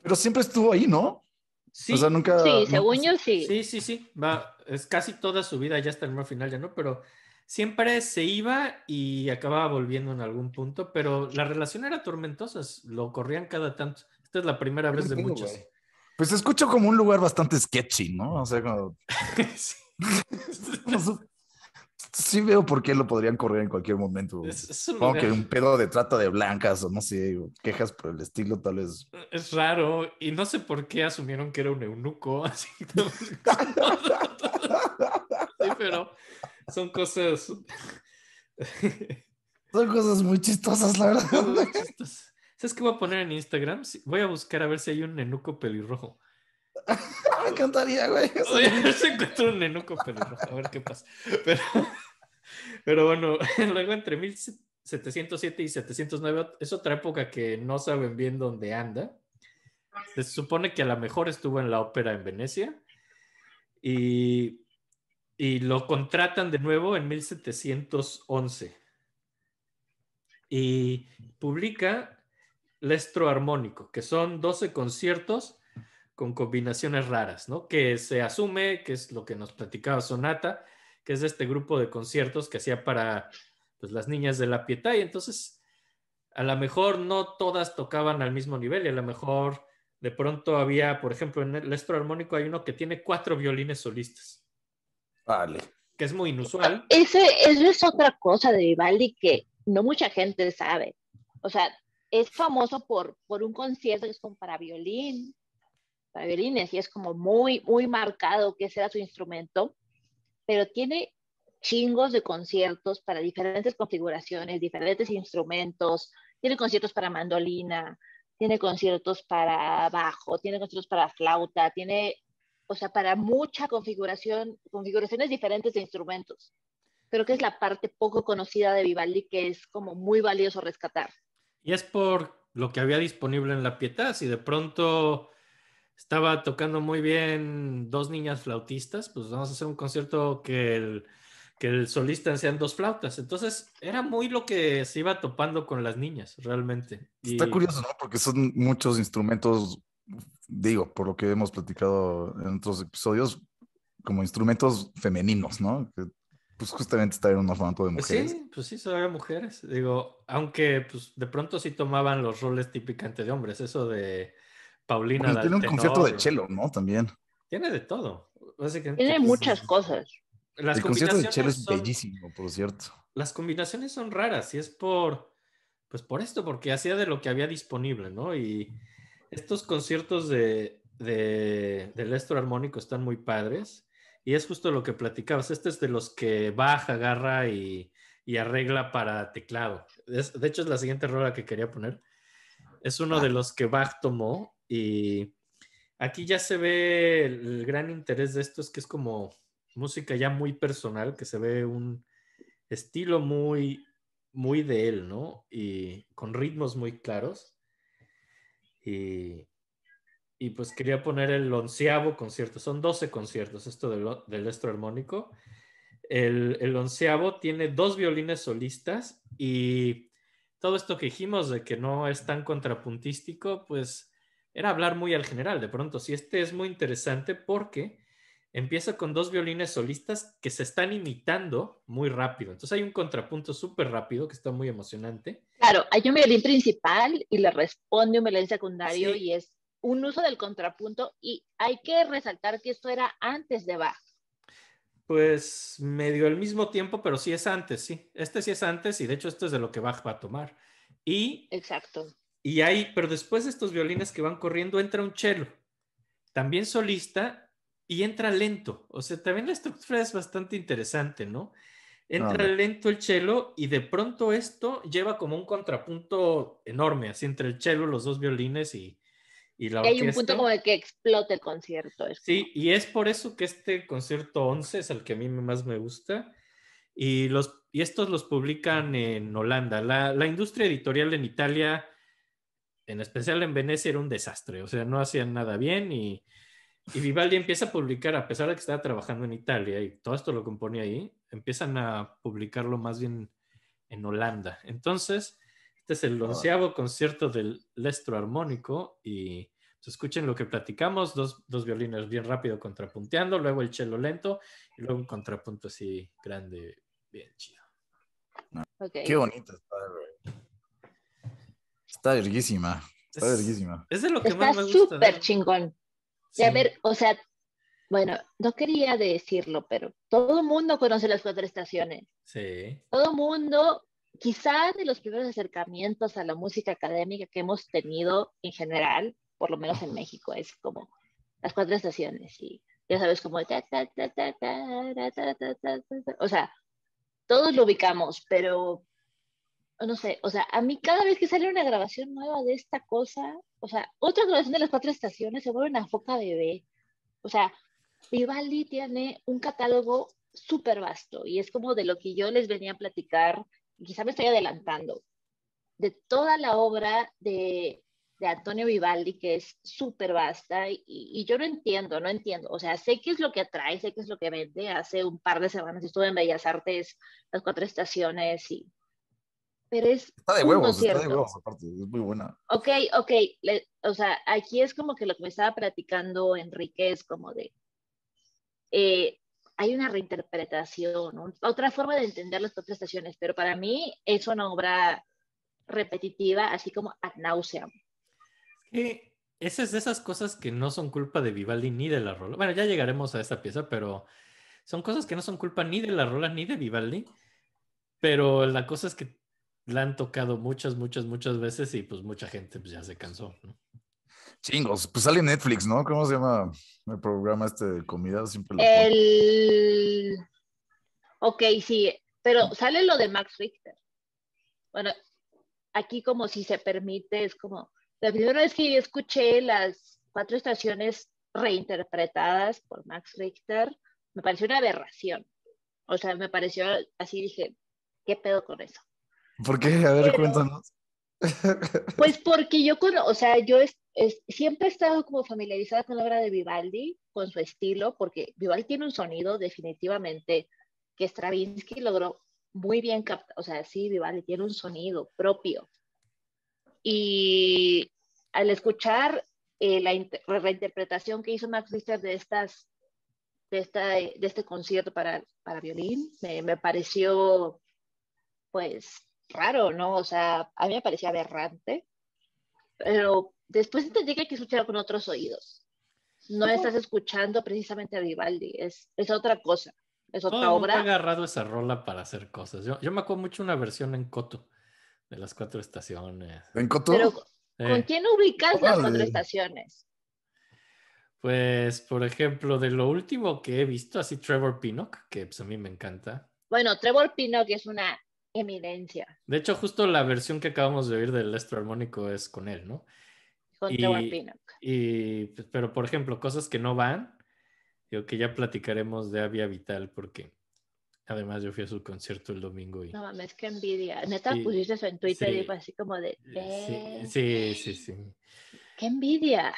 Pero siempre estuvo ahí, ¿no? Sí, o sea, nunca, sí según yo sí. Sí, sí, sí. Va, es casi toda su vida, ya hasta el final ya no, pero siempre se iba y acababa volviendo en algún punto, pero la relación era tormentosa, lo corrían cada tanto. Esta es la primera vez de muchas. Pues escucho como un lugar bastante sketchy, ¿no? O sea, como... sí. sí veo por qué lo podrían correr en cualquier momento. Es, que un pedo de trata de blancas o no sé, quejas por el estilo tal vez. E, es raro y no sé por qué asumieron que era un eunuco. Así sí, pero son cosas... son cosas muy chistosas, la verdad. ¿Sabes qué voy a poner en Instagram? Voy a buscar a ver si hay un eunuco pelirrojo. me encantaría, güey. Oye, se encontró un nenuco a ver qué pasa. Pero, bueno, luego entre 1707 y 1709 es otra época que no saben bien dónde anda. Se supone que a lo mejor estuvo en la ópera en Venecia y, y lo contratan de nuevo en 1711 y publica Lestro Armónico, que son 12 conciertos con combinaciones raras, ¿no? Que se asume, que es lo que nos platicaba Sonata, que es este grupo de conciertos que hacía para pues, las niñas de la Pietà, y entonces a lo mejor no todas tocaban al mismo nivel, y a lo mejor de pronto había, por ejemplo, en el estro armónico hay uno que tiene cuatro violines solistas. Vale. Que es muy inusual. eso es otra cosa de Vivaldi que no mucha gente sabe. O sea, es famoso por, por un concierto que es como para violín, violines y es como muy, muy marcado que sea su instrumento, pero tiene chingos de conciertos para diferentes configuraciones, diferentes instrumentos, tiene conciertos para mandolina, tiene conciertos para bajo, tiene conciertos para flauta, tiene, o sea, para mucha configuración, configuraciones diferentes de instrumentos. Creo que es la parte poco conocida de Vivaldi que es como muy valioso rescatar. Y es por lo que había disponible en la Pietà, si de pronto estaba tocando muy bien dos niñas flautistas, pues vamos a hacer un concierto que el, el solista sean dos flautas. Entonces era muy lo que se iba topando con las niñas, realmente. Está curioso, ¿no? Porque son muchos instrumentos, digo, por lo que hemos platicado en otros episodios, como instrumentos femeninos, ¿no? pues justamente estar en un formato de pues mujeres. Sí, pues sí, solo mujeres. Digo, aunque pues de pronto sí tomaban los roles típicamente de hombres, eso de Paulina. tiene un concierto de chelo, ¿no? También. Tiene de todo. tiene pues, muchas cosas. el concierto de chelo es bellísimo, por cierto. Las combinaciones son raras y es por, pues por esto, porque hacía de lo que había disponible, ¿no? Y estos conciertos de, de, del estro Armónico están muy padres. Y es justo lo que platicabas. Este es de los que baja, agarra y, arregla para teclado. de hecho, es la siguiente rola que quería poner. Es uno ah. de los que Bach tomó y aquí ya se ve el, gran interés de esto es que es como música ya muy personal, que se ve un estilo muy, muy de él, ¿no? Y con ritmos muy claros. Y, pues quería poner el onceavo concierto, son 12 conciertos, esto del, del estro armónico. El, el onceavo tiene dos violines solistas y todo esto que dijimos de que no es tan contrapuntístico, pues era hablar muy al general. De pronto, si este es muy interesante porque empieza con dos violines solistas que se están imitando muy rápido. Entonces hay un contrapunto súper rápido que está muy emocionante. Claro, hay un violín principal y le responde un violín secundario y es un uso del contrapunto y hay que resaltar que esto era antes de Bach. Pues medio el mismo tiempo, pero sí es antes, sí. Este sí es antes y de hecho esto es de lo que Bach va a tomar. Y Exacto. Y ahí, pero después de estos violines que van corriendo, entra un cello, también solista, y entra lento. O sea, también la estructura es bastante interesante, ¿no? Entra lento el cello y de pronto esto lleva como un contrapunto enorme, así entre el cello, los dos violines y, y la orquesta. Hay un punto como de que explote el concierto. sí, y es por eso que este concierto 11 es el que a mí más me gusta. Y, los, y estos los publican en Holanda. La, la industria editorial en Italia en especial en Venecia, era un desastre, o sea, no hacían nada bien y, Vivaldi empieza a publicar, a pesar de que estaba trabajando en Italia y todo esto lo componía ahí, empiezan a publicarlo más bien en Holanda. Entonces, este es el onceavo concierto del Lestro Armónico y pues, escuchen lo que platicamos, dos, dos violines bien rápido contrapunteando, luego el cello lento y luego un contrapunto así grande, bien chido. Qué bonito está, Está verguísima. Está Es de lo que más me gusta. Súper chingón. a ver, o sea, bueno, no quería decirlo, pero todo el mundo conoce las cuatro estaciones. Sí. Todo el mundo, quizá de los primeros acercamientos a la música académica que hemos tenido en general, por lo menos en México, es como las cuatro estaciones. Y ya sabes, como. o sea, todos lo ubicamos, pero no sé, o sea, a mí cada vez que sale una grabación nueva de esta cosa, o sea, otra grabación de las cuatro estaciones se vuelve una foca bebé. O sea, Vivaldi tiene un catálogo súper vasto y es como de lo que yo les venía a platicar, quizá me estoy adelantando, de toda la obra de, de Antonio Vivaldi que es súper vasta y, y, yo no entiendo, no entiendo, o sea, sé qué es lo que atrae, sé qué es lo que vende. Hace un par de semanas estuve en Bellas Artes, las cuatro estaciones y pero es. Está de huevos, está de huevos, aparte, es muy buena. Ok, ok. o sea, aquí es como que lo que me estaba platicando Enrique es como de. Eh, hay una reinterpretación, otra forma de entender las cuatro pero para mí es una obra repetitiva, así como ad nauseam. es de esas cosas que no son culpa de Vivaldi ni de la rola. Bueno, ya llegaremos a esta pieza, pero son cosas que no son culpa ni de la rola ni de Vivaldi, pero la cosa es que la han tocado muchas, muchas, muchas veces y pues mucha gente pues, ya se cansó, ¿no? Chingos, pues sale Netflix, ¿no? ¿Cómo se llama el programa este de comida? Siempre el... Ok, sí, pero sale lo de Max Richter. Bueno, aquí como si se permite, es como, la primera vez que escuché las cuatro estaciones reinterpretadas por Max Richter, me pareció una aberración. O sea, me pareció así, dije, ¿qué pedo con eso? ¿Por qué? A ver, cuéntanos. Pues porque yo, o sea, yo siempre he estado como familiarizada con la obra de Vivaldi, con su estilo, porque Vivaldi tiene un sonido definitivamente que Stravinsky logró muy bien captar, o sea, sí, Vivaldi tiene un sonido propio. Y al escuchar eh, la reinterpretación que hizo Max Richter de, estas, de, esta, de este concierto para, para violín, me pareció pues raro, ¿no? O sea, a mí me parecía aberrante, pero después entendí que hay que escuchar con otros oídos. No estás escuchando precisamente a Vivaldi, es, es otra cosa, es otra No, obra. he agarrado esa rola para hacer cosas. Yo, yo me acuerdo mucho una versión en Coto, de las cuatro estaciones. ¿En Coto? Pero, ¿con quién ubicas las cuatro estaciones? Pues, por ejemplo, de lo último que he visto, así Trevor Pinnock, que pues, a mí me encanta. Bueno, Trevor Pinnock es una Eminencia. De hecho, justo la versión que acabamos de oír del estro Armónico es con él, ¿no? Con y, y, pues, Pero, por ejemplo, cosas que no van, yo que ya platicaremos de Avia Vital, porque además yo fui a su concierto el domingo y... No mames, qué envidia. Neta, pusiste eso en Twitter y fue así como de... Sí, sí, eh, sí, ¡Qué envidia!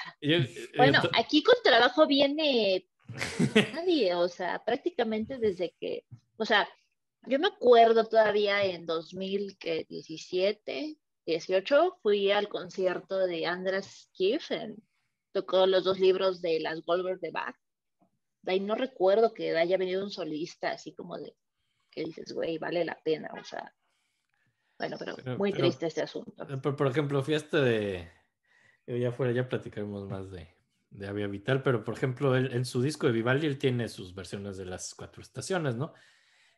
bueno, aquí con trabajo viene nadie, o sea, prácticamente desde que... O sea, yo me acuerdo todavía en 2017, 18, fui al concierto de Andras Kiffen. Tocó los dos libros de las Goldberg de Bach. De ahí no recuerdo que haya venido un solista así como de que dices, güey, vale la pena. O sea, bueno, pero, muy triste este asunto. Eh, por ejemplo, fiesta de. Eh, ya fuera, ya platicaremos más de, de Avia Vital, pero por ejemplo, en su disco de Vivaldi, él tiene sus versiones de las cuatro estaciones, ¿no?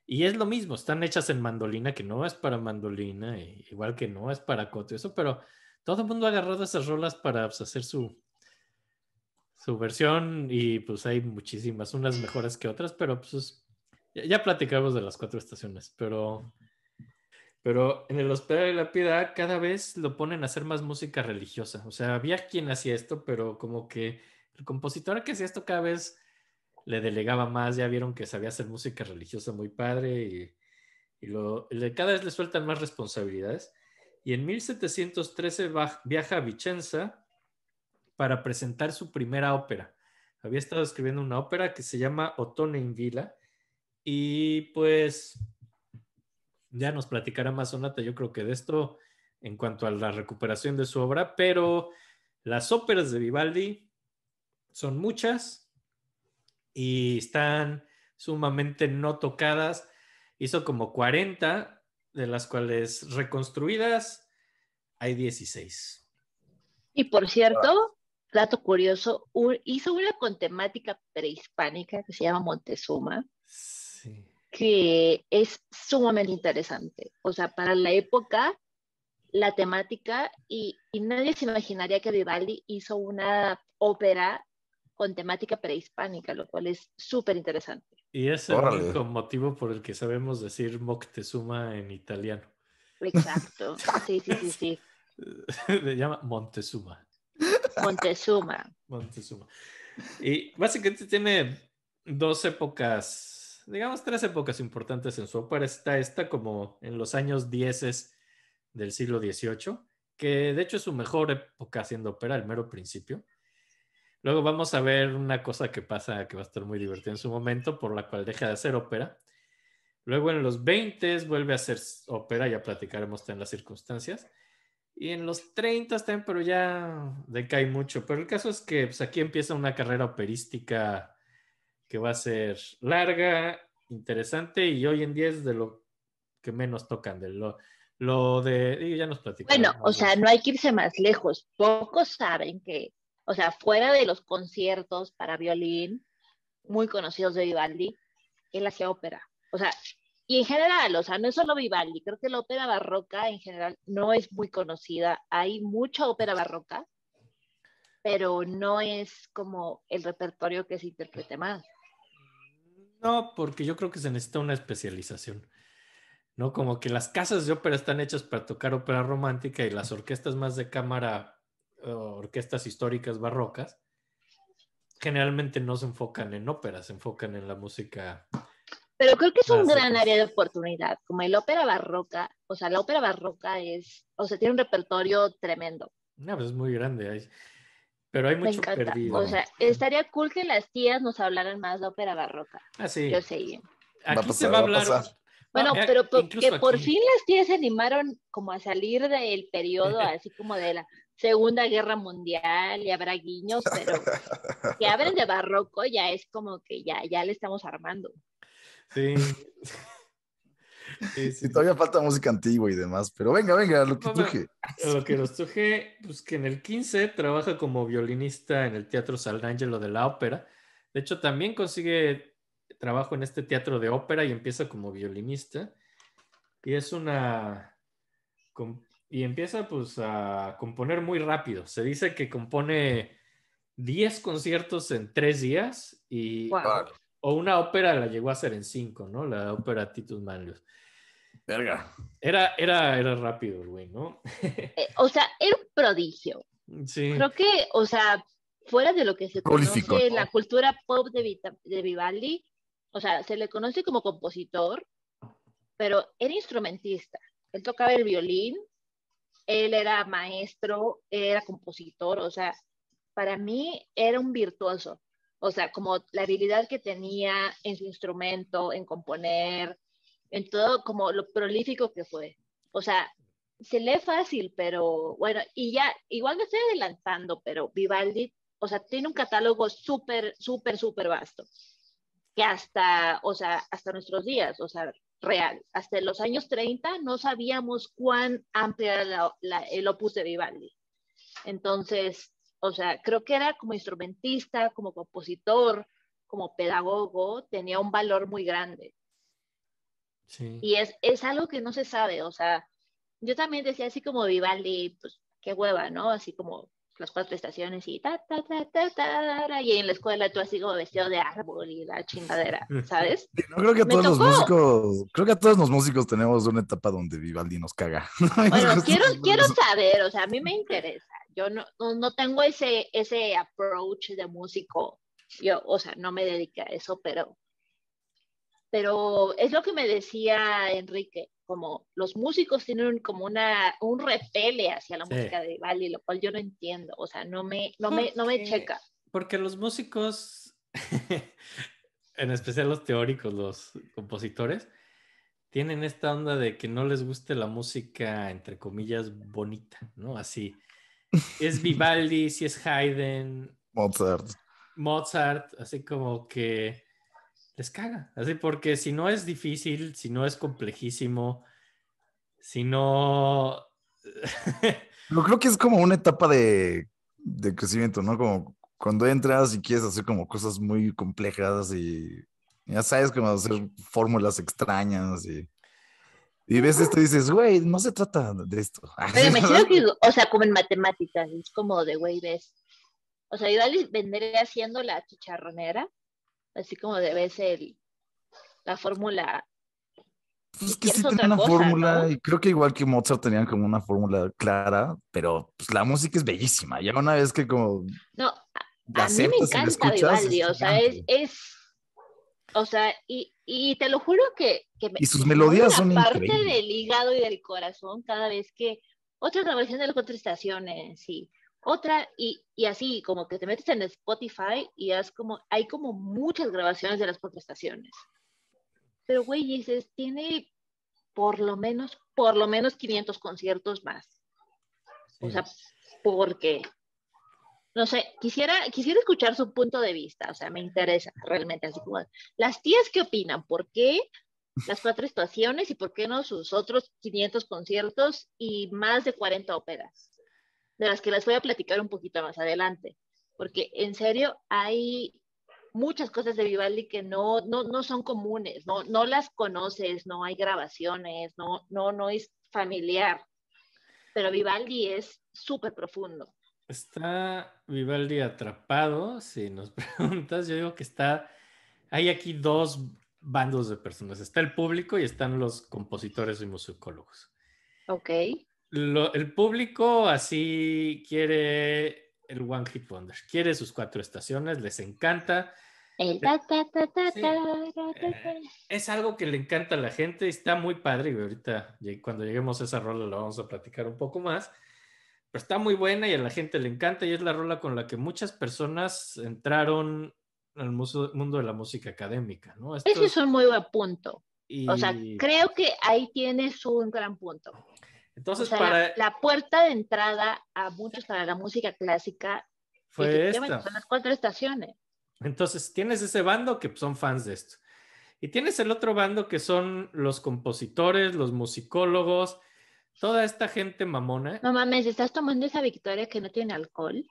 Y es lo mismo, están hechas en mandolina, que no es para mandolina, igual que no es para coto, eso, pero todo el mundo ha agarrado esas rolas para pues, hacer su, su versión y pues hay muchísimas, unas mejores que otras, pero pues ya, platicamos de las cuatro estaciones, pero, pero en el Hospital de la Piedad cada vez lo ponen a hacer más música religiosa, o sea, había quien hacía esto, pero como que el compositor que hacía esto cada vez le delegaba más, ya vieron que sabía hacer música religiosa muy padre y, y lo, cada vez le sueltan más responsabilidades. Y en 1713 viaja a Vicenza para presentar su primera ópera. Había estado escribiendo una ópera que se llama Otone in Vila y pues ya nos platicará más Sonata, yo creo que de esto en cuanto a la recuperación de su obra, pero las óperas de Vivaldi son muchas, y están sumamente no tocadas. Hizo como 40, de las cuales reconstruidas hay 16. Y por cierto, dato curioso, hizo una con temática prehispánica que se llama Montezuma, que es sumamente interesante. O sea, para la época, la temática, y, y nadie se imaginaría que Vivaldi hizo una ópera con temática prehispánica, lo cual es súper interesante. Y es el único motivo por el que sabemos decir Moctezuma en italiano. Exacto, sí, sí, sí, sí. Le llama Montezuma. Montezuma. Montezuma. Y básicamente tiene dos épocas, digamos tres épocas importantes en su ópera. Está esta como en los años 10 del siglo XVIII, que de hecho es su mejor época haciendo ópera, el mero principio. Luego vamos a ver una cosa que pasa que va a estar muy divertida en su momento, por la cual deja de hacer ópera. Luego en los 20 vuelve a hacer ópera, ya platicaremos en las circunstancias. Y en los 30 también, pero ya decae mucho. Pero el caso es que pues, aquí empieza una carrera operística que va a ser larga, interesante y hoy en día es de lo que menos tocan, de lo, de, ya nos platicamos. Bueno, o sea, no hay que irse más lejos. Pocos saben que o sea, fuera de los conciertos para violín muy conocidos de Vivaldi, él hacía ópera. O sea, y en general, o sea, no es solo Vivaldi, creo que la ópera barroca en general no es muy conocida. Hay mucha ópera barroca, pero no es como el repertorio que se interprete más. No, porque yo creo que se necesita una especialización. ¿no? Como que las casas de ópera están hechas para tocar ópera romántica y las orquestas más de cámara eh, orquestas históricas barrocas, generalmente no se enfocan en óperas, se enfocan en la música. Pero creo que es un gran área de oportunidad, como el ópera barroca, o sea, la ópera barroca es, o sea, tiene un repertorio tremendo. No, pues, es muy grande, pero hay mucho perdido. O sea, estaría cool que las tías nos hablaran más de ópera barroca. Ah, Yo sé. Aquí se va a hablar. bueno, ah, pero que por fin las tías se animaron como a salir del periodo así como de la Segunda Guerra Mundial y habrá guiños, pero que abren de barroco ya es como que ya, ya le estamos armando. Sí. todavía falta música antigua y demás, pero venga, venga, lo que tuje. Lo que nos tuje, pues que en el 15 trabaja como violinista en el Teatro Angelo de la Ópera. De hecho, también consigue trabajo en este teatro de ópera y empieza como violinista. Y es una, y empieza pues a componer muy rápido. Se dice que compone 10 conciertos en 3 días y o una ópera la llegó a hacer en 5, ¿no? La ópera Titus Manlius. Verga. Era, era, era rápido güey, ¿no? Eh, o sea, era un prodigio. Sí. Creo que, o sea, fuera de lo que se conoce en la cultura pop de, de Vivaldi, o sea, se le conoce como compositor, pero era instrumentista. Él tocaba el violín, él era maestro, era compositor, o sea, para mí era un virtuoso. O sea, como la habilidad que tenía en su instrumento, en componer, en todo, como lo prolífico que fue. O sea, se lee fácil, pero bueno, y ya, igual me estoy adelantando, pero Vivaldi, o sea, tiene un catálogo súper, súper, súper vasto, que hasta, o sea, hasta nuestros días, o sea, real. Hasta los años 30 no sabíamos cuán amplia era el opus de Vivaldi. Entonces, o sea, creo que era como instrumentista, como compositor, como pedagogo, tenía un valor muy grande. Sí. Y es, es algo que no se sabe, o sea, yo también decía así como Vivaldi, pues qué hueva, ¿no? Así como las cuatro estaciones y ta, y en la escuela tú así como vestido de árbol y la chingadera, ¿sabes? creo que a todos los músicos, creo que todos los músicos tenemos una etapa donde Vivaldi nos caga. Bueno, quiero, quiero saber, o sea, a mí me interesa, yo no, no tengo ese, ese approach de músico, yo, o sea, no me dedico a eso, pero pero es lo que me decía Enrique, como los músicos tienen como una, un repele hacia la música de Vivaldi lo cual yo no entiendo, o sea, no me, no me, checa. Porque los músicos, en especial los teóricos, los compositores, tienen esta onda de que no les guste la música, entre comillas, bonita, ¿no? Así. es Vivaldi, si es Haydn. Mozart. Mozart, así como que les caga. Así porque si no es difícil, si no es complejísimo, si no... no creo que es como una etapa de, crecimiento, ¿no? Como cuando entras y quieres hacer como cosas muy complejas y ya sabes cómo hacer fórmulas extrañas y... Y ves esto y dices, güey, no se trata de esto. Pero que, o sea, como en matemáticas, es como de, güey, ves. O sea, igual vendré haciendo la chicharronera, así como debe ser la fórmula. Pues es que sí tiene una fórmula, y creo que igual que Mozart tenían como una fórmula clara, pero pues, la música es bellísima. Ya una vez que como. No, a, mí me encanta escuchas, Vivaldi, o sea, es, O sea, y, y te lo juro que. que y sus melodías son parte del hígado y del corazón cada vez que. Otra grabación de las contestaciones, sí otra y, así como que te metes en Spotify y es como, hay como muchas grabaciones de las estaciones. Pero güey, dices, tiene por lo menos, por lo menos 500 conciertos más. O sea, porque, no sé, quisiera, quisiera escuchar su punto de vista, o sea, me interesa realmente, así como, las tías qué opinan, por qué las cuatro estaciones y por qué no sus otros 500 conciertos y más de 40 óperas de las que les voy a platicar un poquito más adelante, porque en serio hay muchas cosas de Vivaldi que no, son comunes, no, las conoces, no hay grabaciones, no, no, no es familiar, pero Vivaldi es súper profundo. Está Vivaldi atrapado, si nos preguntas, yo digo que está, hay aquí dos bandos de personas, está el público y están los compositores y musicólogos. Ok el público así quiere el One Hit Wonder, quiere sus cuatro estaciones, les encanta. es algo que le encanta a la gente, está muy padre y ahorita cuando lleguemos a esa rola la vamos a platicar un poco más, pero está muy buena y a la gente le encanta y es la rola con la que muchas personas entraron al mundo de la música académica, ¿no? Ese es muy buen punto. O sea, creo que ahí tienes un gran punto. Entonces, para... La, puerta de entrada a muchos para la música clásica fue esta. Son las cuatro estaciones. Entonces, tienes ese bando que son fans de esto. Y tienes el otro bando que son los compositores, los musicólogos, toda esta gente mamona. No mames, ¿estás tomando esa victoria que no tiene alcohol?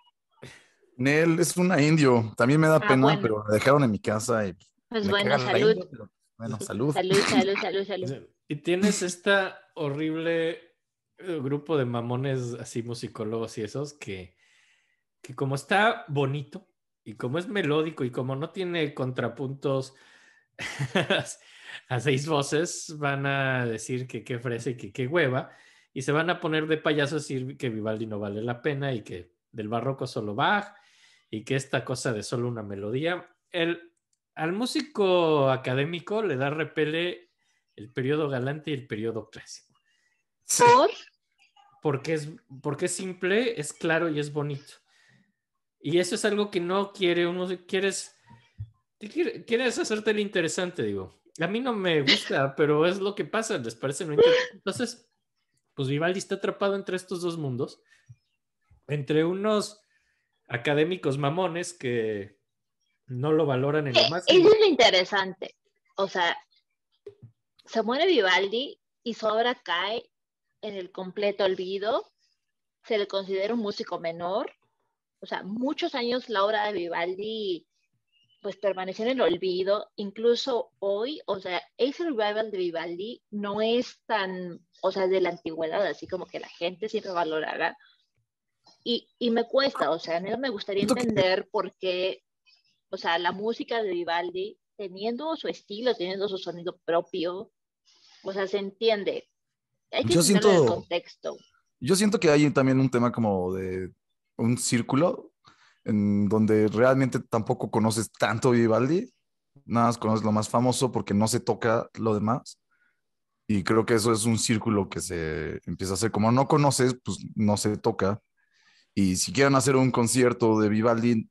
Nel es una indio. También me da ah, pena, pero la dejaron en mi casa. Y pues bueno, salud. bueno, Salud, salud, salud, salud. Y tienes esta horrible grupo de mamones así musicólogos y esos que, que como está bonito y como es melódico y como no tiene contrapuntos a seis voces, van a decir que qué fresa y que qué hueva y se van a poner de payaso y decir que Vivaldi no vale la pena y que del barroco solo Bach y que esta cosa de solo una melodía. El, al músico académico le da repele el periodo galante y el periodo clásico. ¿Por? Porque es, porque es simple, es claro y es bonito. Y eso es algo que no quiere uno, quieres, quieres hacerte el interesante, digo. A mí no me gusta, pero es lo que pasa, les parece interesante. Entonces, pues Vivaldi está atrapado entre estos dos mundos, entre unos académicos mamones que no lo valoran en lo eh, más. Eso es lo interesante. O sea, se muere Vivaldi y su obra cae en el completo olvido, se le considera un músico menor. O sea, muchos años la obra de Vivaldi pues permaneció en el olvido, incluso hoy, o sea, ese revival de Vivaldi no es tan, o sea, de la antigüedad, así como que la gente siempre valorara. Y, y me cuesta, o sea, me gustaría entender por qué, o sea, la música de Vivaldi, teniendo su estilo, teniendo su sonido propio, o sea, se entiende, yo siento, Yo siento que hay también un tema como de un círculo en donde realmente tampoco conoces tanto Vivaldi, nada más conoces lo más famoso porque no se toca lo demás. Y creo que eso es un círculo que se empieza a hacer. Como no conoces, pues no se toca. Y si quieren hacer un concierto de Vivaldi,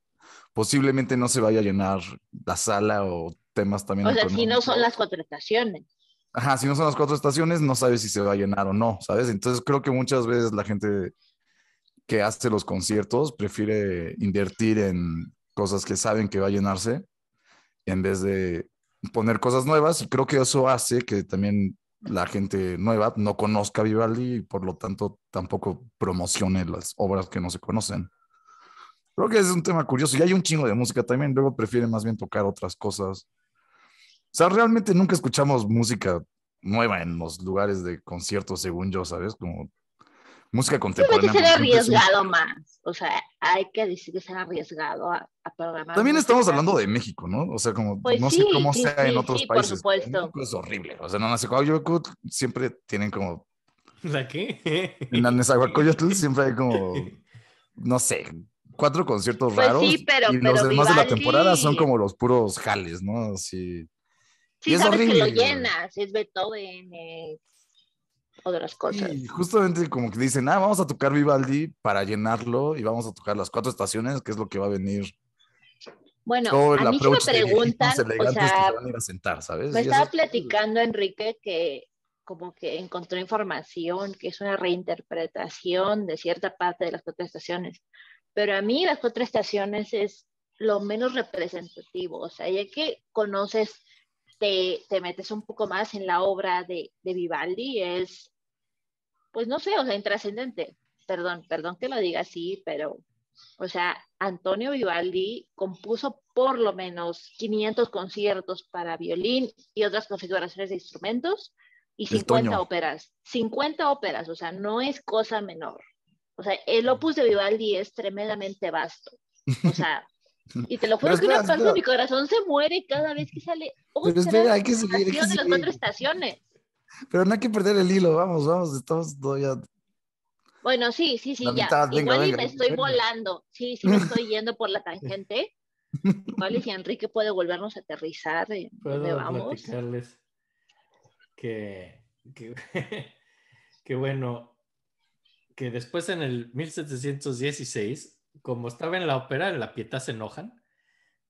posiblemente no se vaya a llenar la sala o temas también. O sea, si no son las contrataciones ajá, si no son las cuatro estaciones, no sabes si se va a llenar o no, ¿sabes? Entonces creo que muchas veces la gente que hace los conciertos prefiere invertir en cosas que saben que va a llenarse en vez de poner cosas nuevas creo que eso hace que también la gente nueva no conozca Vivaldi y por lo tanto tampoco promocione las obras que no se conocen. Creo que es un tema curioso y hay un chingo de música también, luego prefieren más bien tocar otras cosas o sea, realmente nunca escuchamos música nueva en los lugares de conciertos, según yo, ¿sabes? Como música contemporánea. Hay que ser arriesgado más. O sea, hay que decir que ser arriesgado a, programar. También estamos hablando de México, ¿no? O sea, como pues no sé cómo sea en otros países. Por supuesto. es horrible. O sea, no, siempre tienen como. ¿La qué? En siempre hay como. No sé, cuatro conciertos pues raros. Sí, pero. Y los demás de la temporada son como los puros jales, ¿no? Así. Sí, es sabes que lo llenas, es Beethoven, es otras cosas. Y justamente como que dicen, ah, vamos a tocar Vivaldi para llenarlo y vamos a tocar las cuatro estaciones, que es lo que va a venir. Bueno, a mí se me preguntan, o sea, a sentar, ¿sabes? me estaba platicando Enrique que como que encontró información que es una reinterpretación de cierta parte de las cuatro estaciones, pero a mí las cuatro estaciones es lo menos representativo, o sea, ya que conoces te, metes un poco más en la obra de, de Vivaldi, es, pues no sé, o sea, intrascendente. Perdón, perdón que lo diga así, pero, o sea, Antonio Vivaldi compuso por lo menos 500 conciertos para violín y otras configuraciones de instrumentos y 50 óperas. 50 óperas, o sea, no es cosa menor. O sea, el opus de Vivaldi es tremendamente vasto. O sea, y te lo juro que una parte de mi corazón se muere cada vez que sale hay que de las estaciones. Pero no hay que perder el hilo, vamos, vamos, estamos todavía. Bueno, sí, sí, sí, ya. Igual y me estoy volando. Sí, sí, me estoy yendo por la tangente. Igual y si Enrique puede volvernos a aterrizar, ¿dónde Puedo vamos? que, que, que bueno, que después en el 1716 como estaba en la ópera, la pieta se enojan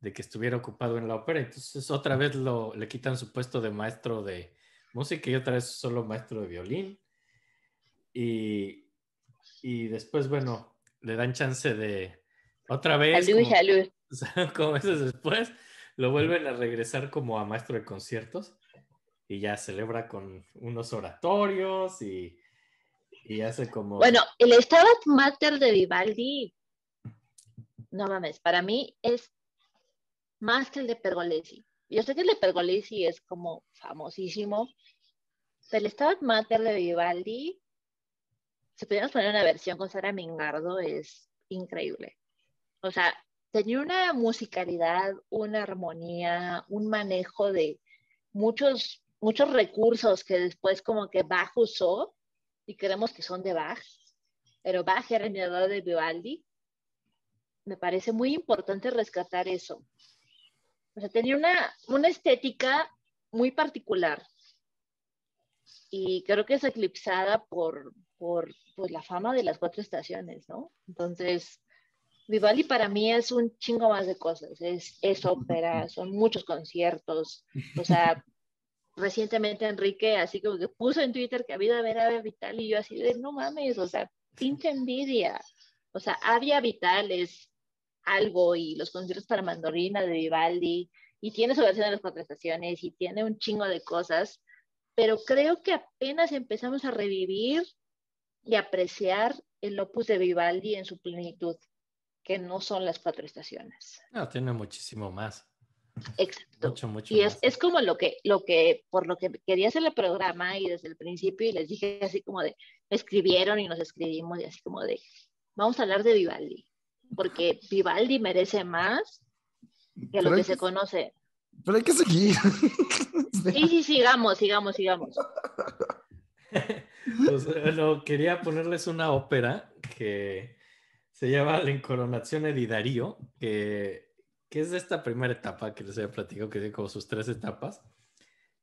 de que estuviera ocupado en la ópera, entonces otra vez lo, le quitan su puesto de maestro de música y otra vez solo maestro de violín. Y, y después, bueno, le dan chance de otra vez. Salud, como, salud. Como meses después, lo vuelven a regresar como a maestro de conciertos y ya celebra con unos oratorios y, y hace como... Bueno, el Stabat Mater de Vivaldi no mames, para mí es más que el de Pergolesi. Yo sé que el de Pergolesi es como famosísimo, pero el Stabat Mater de Vivaldi, si pudiéramos poner una versión con Sara Mingardo, es increíble. O sea, tenía una musicalidad, una armonía, un manejo de muchos, muchos recursos que después como que Bach usó y creemos que son de Bach, pero Bach era el de Vivaldi, me parece muy importante rescatar eso. O sea, tenía una, una estética muy particular y creo que es eclipsada por, pues, la fama de las cuatro estaciones, ¿no? Entonces, Vivaldi para mí es un chingo más de cosas, es, es ópera, son muchos conciertos, o sea, recientemente Enrique así como que puso en Twitter que había haber a Vital y yo así de, no mames, o sea, pinche envidia, o sea, Avia Vital es algo y los conciertos para mandorina de Vivaldi y tiene su versión de las cuatro estaciones y tiene un chingo de cosas, pero creo que apenas empezamos a revivir y apreciar el opus de Vivaldi en su plenitud, que no son las cuatro estaciones. No, tiene muchísimo más. Exacto. Mucho, mucho y es, es, como lo que, lo que, por lo que quería hacer el programa y desde el principio y les dije así como de, me escribieron y nos escribimos y así como de, vamos a hablar de Vivaldi porque Vivaldi merece más que lo que, se conoce. Pero hay que seguir. sí, sí, sigamos, sigamos, sigamos. pues, quería ponerles una ópera que se llama La Encoronación de Darío, que, que, es de esta primera etapa que les había platicado, que tiene como sus tres etapas.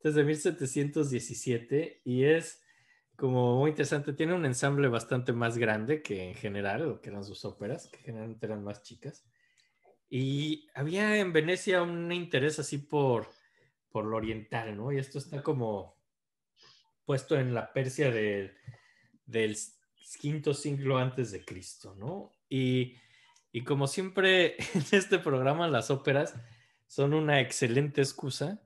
Desde 1717 y es como muy interesante. Tiene un ensamble bastante más grande que en general, o que eran sus óperas, que generalmente eran más chicas. Y había en Venecia un interés así por, por lo oriental, ¿no? Y esto está como puesto en la Persia del, del quinto siglo antes de Cristo, ¿no? Y, y como siempre en este programa, las óperas son una excelente excusa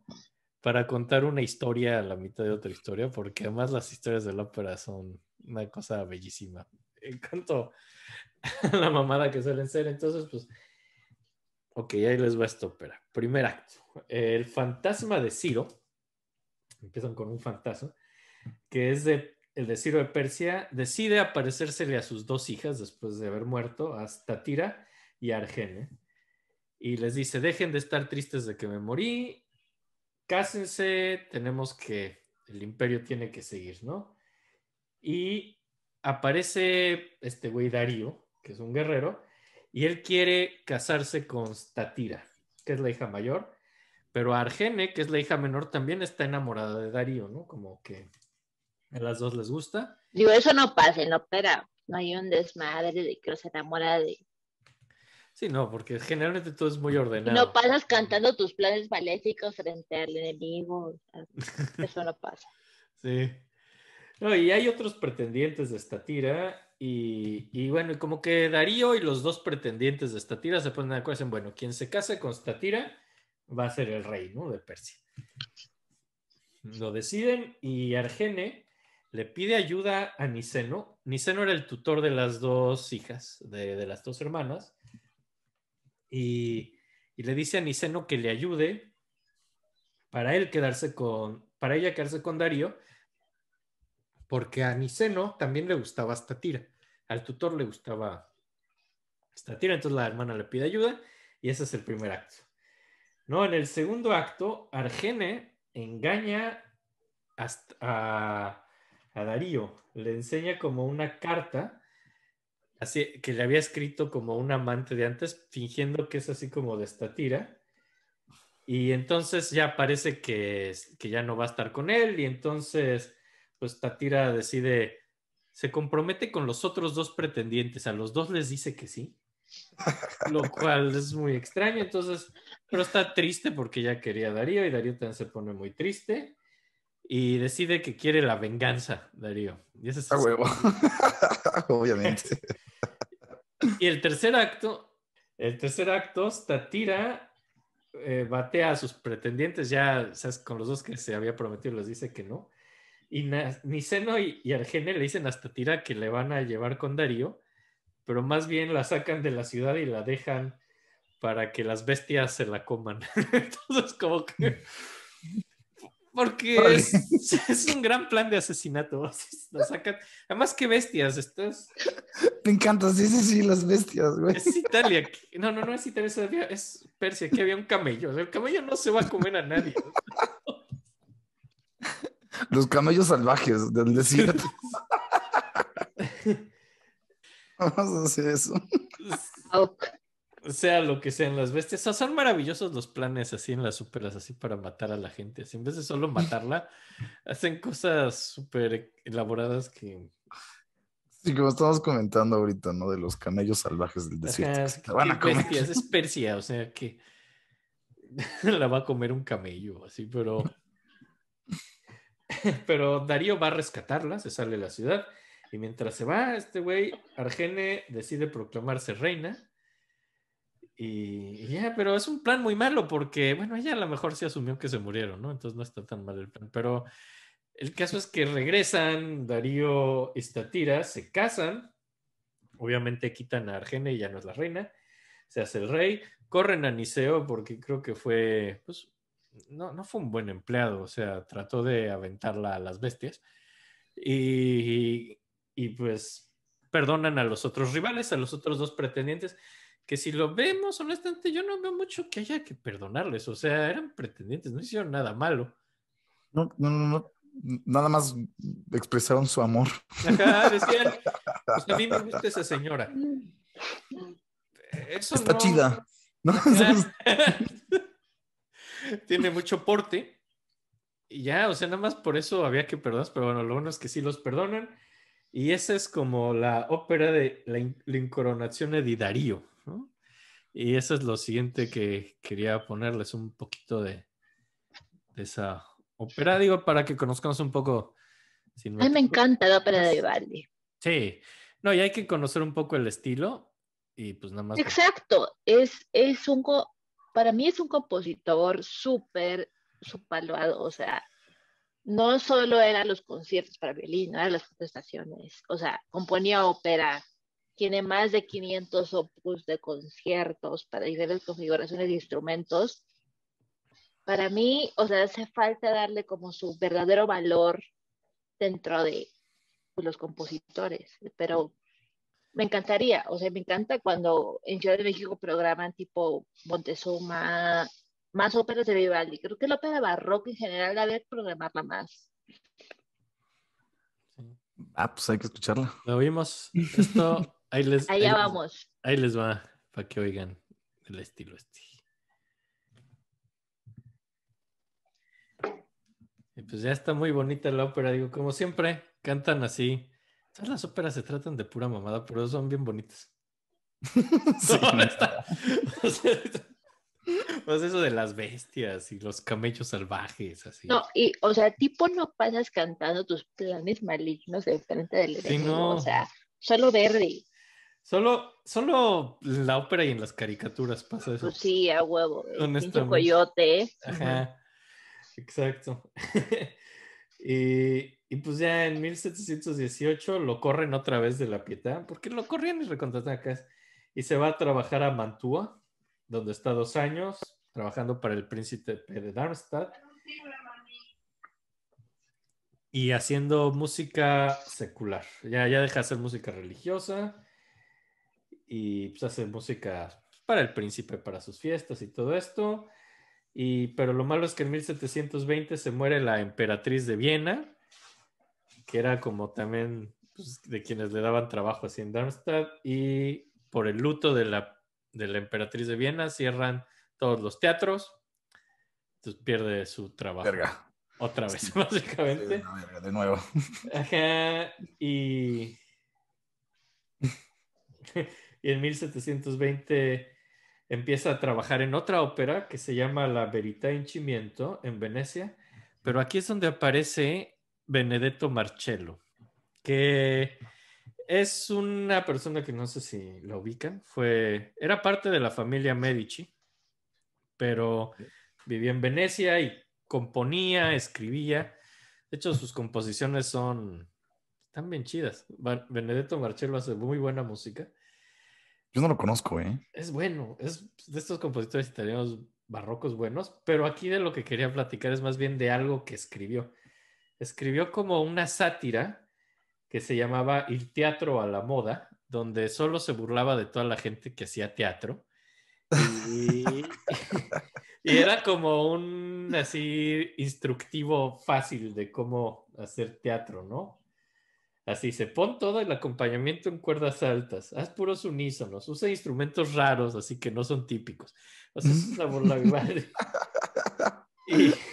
para contar una historia a la mitad de otra historia, porque además las historias de la ópera son una cosa bellísima. En cuanto a la mamada que suelen ser, entonces, pues, ok, ahí les va esta ópera. Primer acto, el fantasma de Ciro, empiezan con un fantasma, que es el de Ciro de Persia, decide aparecérsele a sus dos hijas después de haber muerto, A Statira y Argene. Y les dice, dejen de estar tristes de que me morí, cásense, tenemos que, el imperio tiene que seguir, ¿no? Y aparece este güey Darío, que es un guerrero, y él quiere casarse con Statira, que es la hija mayor, pero Argene, que es la hija menor, también está enamorada de Darío, ¿no? Como que a las dos les gusta. Digo, eso no pasa, no, pero no hay un desmadre de que se enamora de Sí, no, porque generalmente todo es muy ordenado. No pasas cantando tus planes maléficos frente al enemigo. Eso no pasa. sí. No, y hay otros pretendientes de esta tira. Y, y, bueno, como que Darío y los dos pretendientes de Statira se ponen de acuerdo. Dicen, bueno, quien se case con Statira va a ser el rey, ¿no? De Persia. Lo deciden y Argene le pide ayuda a Niceno. Niceno era el tutor de las dos hijas, de las dos hermanas y, le dice a Niceno que le ayude para él quedarse con, para ella quedarse con Darío, porque a Niceno también le gustaba esta tira, al tutor le gustaba esta tira, entonces la hermana le pide ayuda y ese es el primer acto. No, en el segundo acto, Argene engaña a Darío, le enseña como una carta Así que le había escrito como un amante de antes, fingiendo que es así como de esta tira. Y entonces ya parece que, que ya no va a estar con él y entonces pues Tatira decide, se compromete con los otros dos pretendientes, a los dos les dice que sí, lo cual es muy extraño, entonces, pero está triste porque ya quería a Darío y Darío también se pone muy triste y decide que quiere la venganza, Darío. Y A huevo. Obviamente. y el tercer acto, el tercer acto, Statira eh, batea a sus pretendientes, ya sabes, con los dos que se había prometido, les dice que no. Y Niceno y, y Argene le dicen a Statira que le van a llevar con Darío, pero más bien la sacan de la ciudad y la dejan para que las bestias se la coman. Entonces, como que mm porque es, un gran plan de asesinato. Además, qué bestias. estás. Me encanta, sí, sí, sí, las bestias, güey. Es Italia. No, no, no es Italia, es, Persia. Aquí había un camello. el camello no se va a comer a nadie. Los camellos salvajes del desierto. Vamos a hacer eso sea lo que sean las bestias. O sea, son maravillosos los planes así en las superas, así para matar a la gente. Así, en vez de solo matarla, hacen cosas súper elaboradas que. Sí, como estamos comentando ahorita, ¿no? De los camellos salvajes del desierto. van a comer. es Persia, o sea que la va a comer un camello, así, pero. pero Darío va a rescatarla, se sale de la ciudad. Y mientras se va, este güey, Argene decide proclamarse reina y, ya, pero es un plan muy malo porque, bueno, ella a lo mejor sí asumió que se murieron, ¿no? Entonces no está tan mal el plan. Pero el caso es que regresan, Darío y Statira se casan, obviamente quitan a Argene y ya no es la reina, se hace el rey, corren a Niceo porque creo que fue, pues, no, no fue un buen empleado, o sea, trató de aventarla a las bestias. y, y pues perdonan a los otros rivales, a los otros dos pretendientes que si lo vemos honestamente, yo no veo mucho que haya que perdonarles. O sea, eran pretendientes, no hicieron nada malo. No, no, no, Nada más expresaron su amor. Ajá, decían, pues a mí me gusta esa señora. Está chida. Tiene mucho porte. Y ya, o sea, nada más por eso había que perdonar, pero bueno, lo bueno es que sí los perdonan. Y esa es como la ópera de la, incoronación de Darío. Y eso es lo siguiente que quería ponerles un poquito de, esa ópera, digo, para que conozcamos un poco. Si a mí me encanta la ópera de Vivaldi. Sí, no, y hay que conocer un poco el estilo y pues nada más. Exacto, es, es un, para mí es un compositor súper, subvaluado, o sea, no solo eran los conciertos para violín, eran las contestaciones, o sea, componía ópera, tiene más de 500 opus de conciertos para diferentes configuraciones de instrumentos. Para mí, o sea, hace falta darle como su verdadero valor dentro de los compositores, pero me encantaría, o sea, me encanta cuando en Ciudad de México programan tipo Montezuma, más óperas de Vivaldi. Creo que la ópera barroca en general debe programarla más. Ah, pues hay que escucharla. Lo vimos. Esto Ahí les, vamos. ahí les va, para que oigan el estilo este. Y pues ya está muy bonita la ópera, digo, como siempre, cantan así. Todas las óperas se tratan de pura mamada, pero son bien bonitas. sí, pues eso de las bestias y los camellos salvajes, así. No, y, o sea, tipo no pasas cantando tus planes malignos de frente del sí, o sea, solo verde. Solo, solo la ópera y en las caricaturas pasa eso. Pues sí, a huevo. un coyote. ¿eh? Ajá. Exacto. y, y, pues ya en 1718 lo corren otra vez de la Pietà, porque lo corrían y recontratan acá. Y se va a trabajar a Mantua, donde está dos años, trabajando para el príncipe de Darmstadt. Y haciendo música secular. Ya, ya deja de hacer música religiosa y pues hace música pues, para el príncipe, para sus fiestas y todo esto. Y, pero lo malo es que en 1720 se muere la emperatriz de Viena, que era como también pues, de quienes le daban trabajo así en Darmstadt, y por el luto de la, de la emperatriz de Viena cierran todos los teatros, entonces pierde su trabajo. Otra vez, básicamente. de nuevo. Ajá, y... y en 1720 empieza a trabajar en otra ópera que se llama La Verità in Cimiento en Venecia, pero aquí es donde aparece Benedetto Marcello, que es una persona que no sé si la ubican, fue, era parte de la familia Medici, pero vivía en Venecia y componía, escribía. De hecho, sus composiciones son, tan bien chidas. Benedetto Marcello hace muy buena música. Yo no lo conozco, ¿eh? Es bueno, es de estos compositores italianos barrocos buenos, pero aquí de lo que quería platicar es más bien de algo que escribió. Escribió como una sátira que se llamaba El teatro a la moda, donde solo se burlaba de toda la gente que hacía teatro. Y, era como un así instructivo fácil de cómo hacer teatro, ¿no? Así se pone todo el acompañamiento en cuerdas altas, haz puros unísonos, usa instrumentos raros, así que no son típicos. O sea, es la mm. burla de Vivaldi.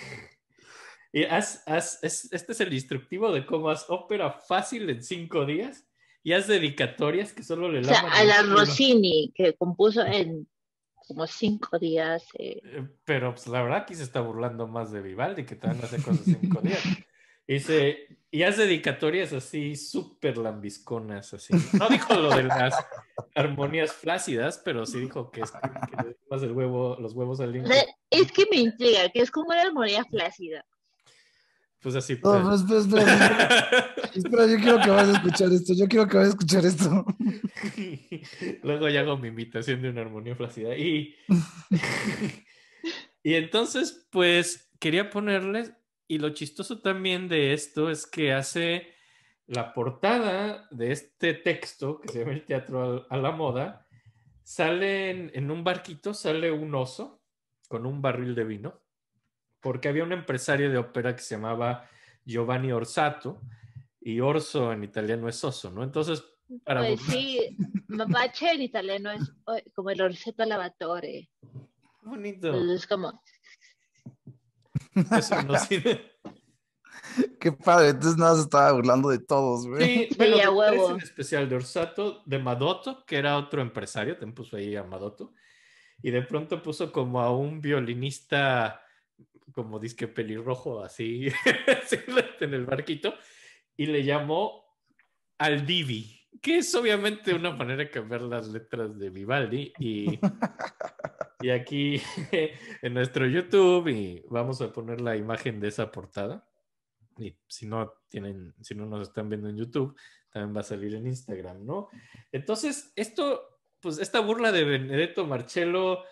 Y, este es el instructivo de cómo haz ópera fácil en cinco días y haz dedicatorias que solo le o a la Rossini, que compuso en como cinco días. Eh. Eh, pero pues, la verdad aquí se está burlando más de Vivaldi, que también hace cosas en cinco días. Dice, y hace dedicatorias así súper lambisconas, así. No dijo lo de las armonías flácidas, pero sí dijo que, es que, huevo, los huevos al limón. Es que me intriga, que es como una armonía flácida. Pues así. Pues. Pues, pues, espera, yo quiero que vayas a escuchar esto, yo quiero que vayas a escuchar esto. Luego ya hago mi invitación de una armonía flácida. Y, y entonces, pues, quería ponerles y lo chistoso también de esto es que hace la portada de este texto, que se llama El Teatro a la Moda, sale en, un barquito, sale un oso con un barril de vino, porque había un empresario de ópera que se llamaba Giovanni Orsato, y orso en italiano es oso, ¿no? Entonces, para pues sí, mapache en italiano es eh, como el orsetto lavatore. Bonito. Entonces, es como, Eso Qué padre, entonces nada, se estaba burlando de todos, güey. Sí, especial de Orsato, de Madotto que era otro empresario, te puso ahí a Madotto, y de pronto puso como a un violinista, como disque pelirrojo, así, en el barquito, y le llamó al Divi que es obviamente una manera de cambiar las letras de Vivaldi y, y aquí en nuestro YouTube y vamos a poner la imagen de esa portada. Y si no tienen, si no nos están viendo en YouTube, también va a salir en Instagram, ¿no? Entonces, esto, pues esta burla de Benedetto Marcello,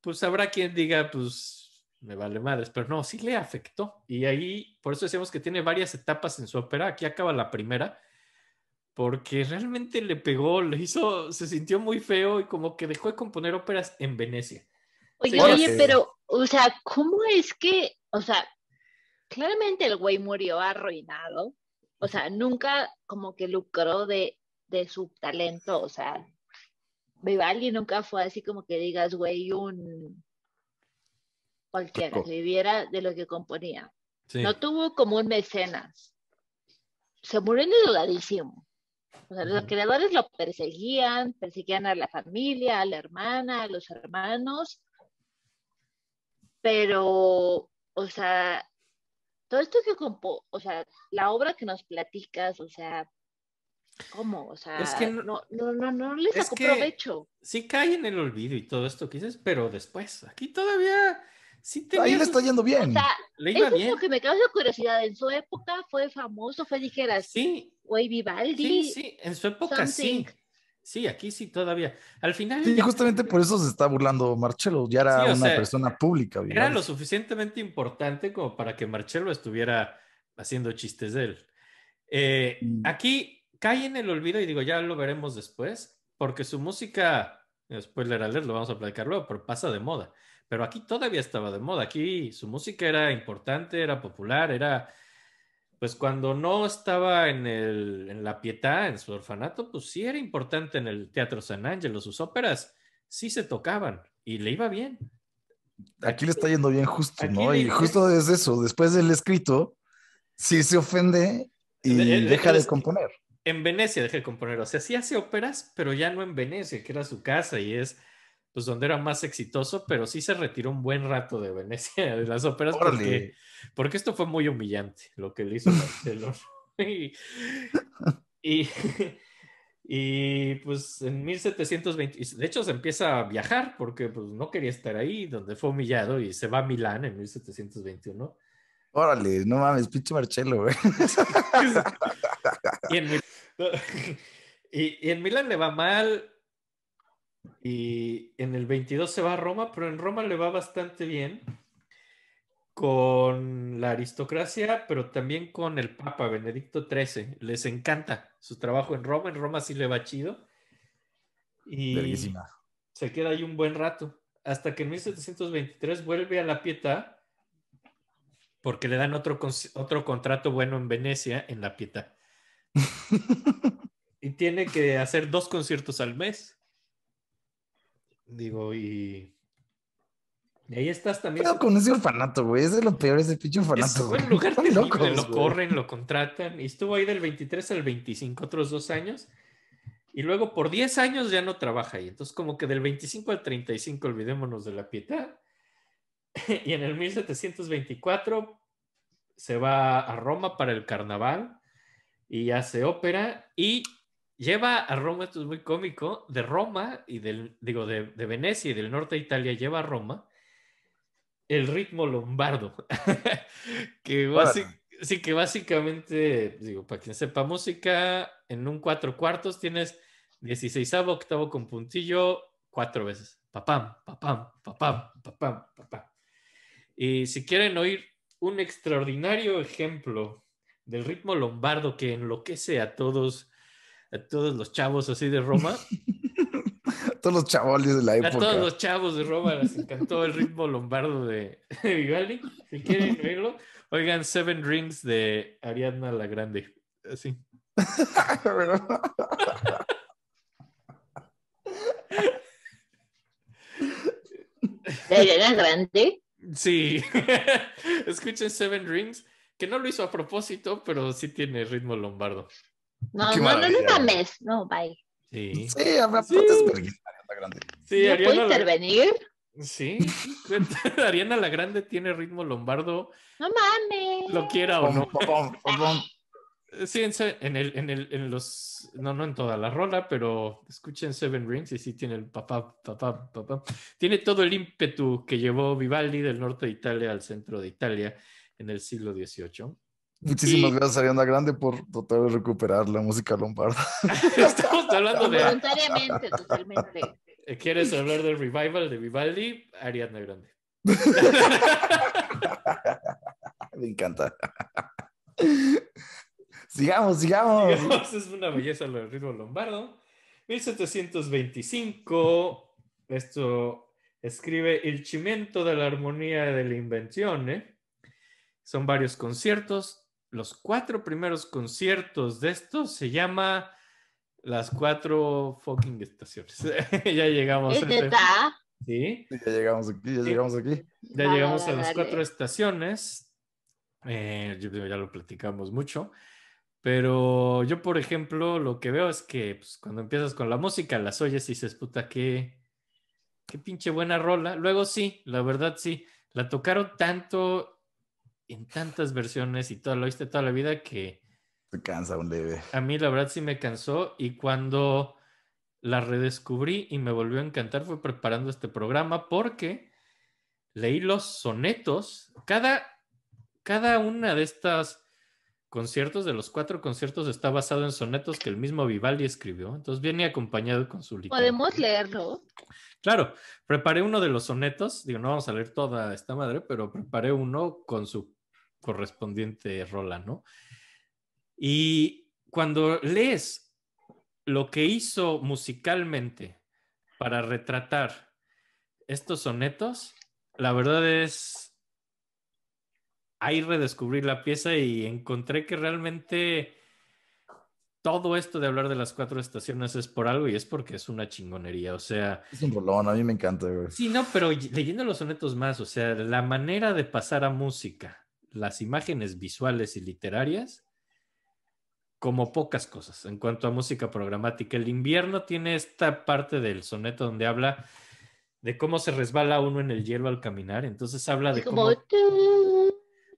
pues habrá quien diga, pues me vale madres, pero no, sí le afectó. Y ahí, por eso decíamos que tiene varias etapas en su ópera. Aquí acaba la primera, porque realmente le pegó, le hizo, se sintió muy feo y como que dejó de componer óperas en Venecia. Oye, pero, o sea, ¿cómo es que, o sea, claramente el güey murió arruinado, o sea, nunca como que lucró de, de su talento, o sea, Vivaldi nunca fue así como que digas, güey, un cualquiera que viviera de lo que componía. No tuvo como un mecenas. Se murió endeudadísimo. O sea, los creadores lo perseguían, perseguían a la familia, a la hermana, a los hermanos, pero, o sea, todo esto que compo, o sea, la obra que nos platicas, o sea, ¿cómo? O sea, es no, no, no, no, les sacó provecho. Sí cae en el olvido y todo esto quizás, pero después, aquí todavía Ahí le está yendo bien. le iba bien. es lo que me causa curiosidad. En su época fue famoso, fue dijeras, sí, güey Vivaldi. Sí, en su época sí. Sí, aquí sí todavía. Al final. Sí, justamente por eso se está burlando Marcelo. Ya era una persona pública. Era lo suficientemente importante como para que Marcelo estuviera haciendo chistes de él. Eh, mm. Aquí cae en el olvido y digo, ya lo veremos después, porque su música, spoiler alert, lo vamos a platicar luego, pero pasa de moda pero aquí todavía estaba de moda, aquí su música era importante, era popular, era, pues cuando no estaba en, el, en la pietá, en su orfanato, pues sí era importante en el Teatro San Ángelo, sus óperas sí se tocaban y le iba bien. Aquí le está yendo bien justo, ¿no? Y justo es eso, después del escrito, sí se ofende y deja de, de componer. En Venecia deja de componer, o sea, sí hace óperas, pero ya no en Venecia, que era su casa y es pues donde era más exitoso, pero sí se retiró un buen rato de Venecia, de las óperas, porque, porque, esto fue muy humillante lo que le hizo Marcelo... y, y, pues en 1720, de hecho se empieza a viajar porque pues, no quería estar ahí, donde fue humillado, y se va a Milán en 1721. Órale, no mames, pinche Marcelo, güey. y, en, y en Milán le va mal, y en el 22 se va a Roma, pero en Roma le va bastante bien con la aristocracia, pero también con el Papa Benedicto XIII. Les encanta su trabajo en Roma. En Roma sí le va chido. Y se queda ahí un buen rato. Hasta que en 1723 vuelve a la Pietà porque le dan otro, otro contrato bueno en Venecia, en la Pietà. y tiene que hacer dos conciertos al mes. Digo, y. ahí estás también. Pero con ese orfanato, güey. Es de lo peor ese pinche orfanato. Es buen lugar muy loco lo corren, lo contratan. Y estuvo ahí del 23 al 25, otros dos años. Y luego por 10 años ya no trabaja ahí. Entonces, como que del 25 al 35, olvidémonos de la piedad. Y en el 1724 se va a Roma para el carnaval y hace ópera y lleva a Roma, esto es muy cómico, de Roma y del, digo, de, Venecia y del norte de Italia, lleva a Roma el ritmo lombardo. que básicamente. que básicamente, digo, para quien sepa música, en un cuatro cuartos tienes dieciséisavo, octavo con puntillo, cuatro veces. Papam, papam, papam, papam, papam. Y si quieren oír un extraordinario ejemplo del ritmo lombardo que enloquece a todos a todos los chavos así de Roma. todos los chavales de la época. A todos los chavos de Roma les encantó el ritmo lombardo de, Vivaldi. Si quieren verlo, oigan Seven Rings de Ariadna la Grande. Así. Grande? Sí. Escuchen Seven Rings, que no lo hizo a propósito, pero sí tiene ritmo lombardo. No, no, no, no mames. No, bye. Sí. Sí, aparte pues, sí. Sí, Ariana ¿Puedo la... intervenir? Sí, Ariana la Grande tiene ritmo lombardo. No mames. Lo quiera o no. sí, en, en, el, en, el, los. No, no en toda la rola, pero escuchen Seven Rings y sí tiene el papá, papá, papá. Tiene todo el ímpetu que llevó Vivaldi del norte de Italia al centro de Italia en el siglo XVIII. Muchísimas gracias, Ariana Grande, por tratar recuperar la música lombarda. Estamos hablando de. Voluntariamente, totalmente. Eh, ¿Quieres hablar del revival de Vivaldi? Ariana Grande. Me encanta. Sigamos, sigamos. Es una belleza el ritmo lombardo. 1725. Esto escribe El chimento de la armonía de la invención. ¿eh? Son varios conciertos, los cuatro primeros conciertos de estos se llama Las cuatro fucking estaciones. ya llegamos. Sí. Ya llegamos aquí, ya llegamos aquí. Ya llegamos a las cuatro estaciones. Eh, ya lo platicamos mucho. Pero yo, por ejemplo, lo que veo es que pues, cuando empiezas con la música, las oyes y dices, puta, qué, qué pinche buena rola. Luego sí, la verdad sí. La tocaron tanto en tantas versiones y todo, lo oíste toda la vida que... Te cansa un leve. A mí la verdad sí me cansó y cuando la redescubrí y me volvió a encantar fue preparando este programa porque leí los sonetos. Cada, cada una de estas conciertos, de los cuatro conciertos, está basado en sonetos que el mismo Vivaldi escribió. Entonces viene acompañado con su libro. ¿Podemos leerlo? Claro, preparé uno de los sonetos. Digo, no vamos a leer toda esta madre, pero preparé uno con su correspondiente rola, ¿no? Y cuando lees lo que hizo musicalmente para retratar estos sonetos, la verdad es, ahí redescubrí la pieza y encontré que realmente todo esto de hablar de las cuatro estaciones es por algo y es porque es una chingonería, o sea... Es un rolón, a mí me encanta. Sí, no, pero leyendo los sonetos más, o sea, la manera de pasar a música, las imágenes visuales y literarias como pocas cosas en cuanto a música programática. El invierno tiene esta parte del soneto donde habla de cómo se resbala uno en el hielo al caminar, entonces habla de cómo...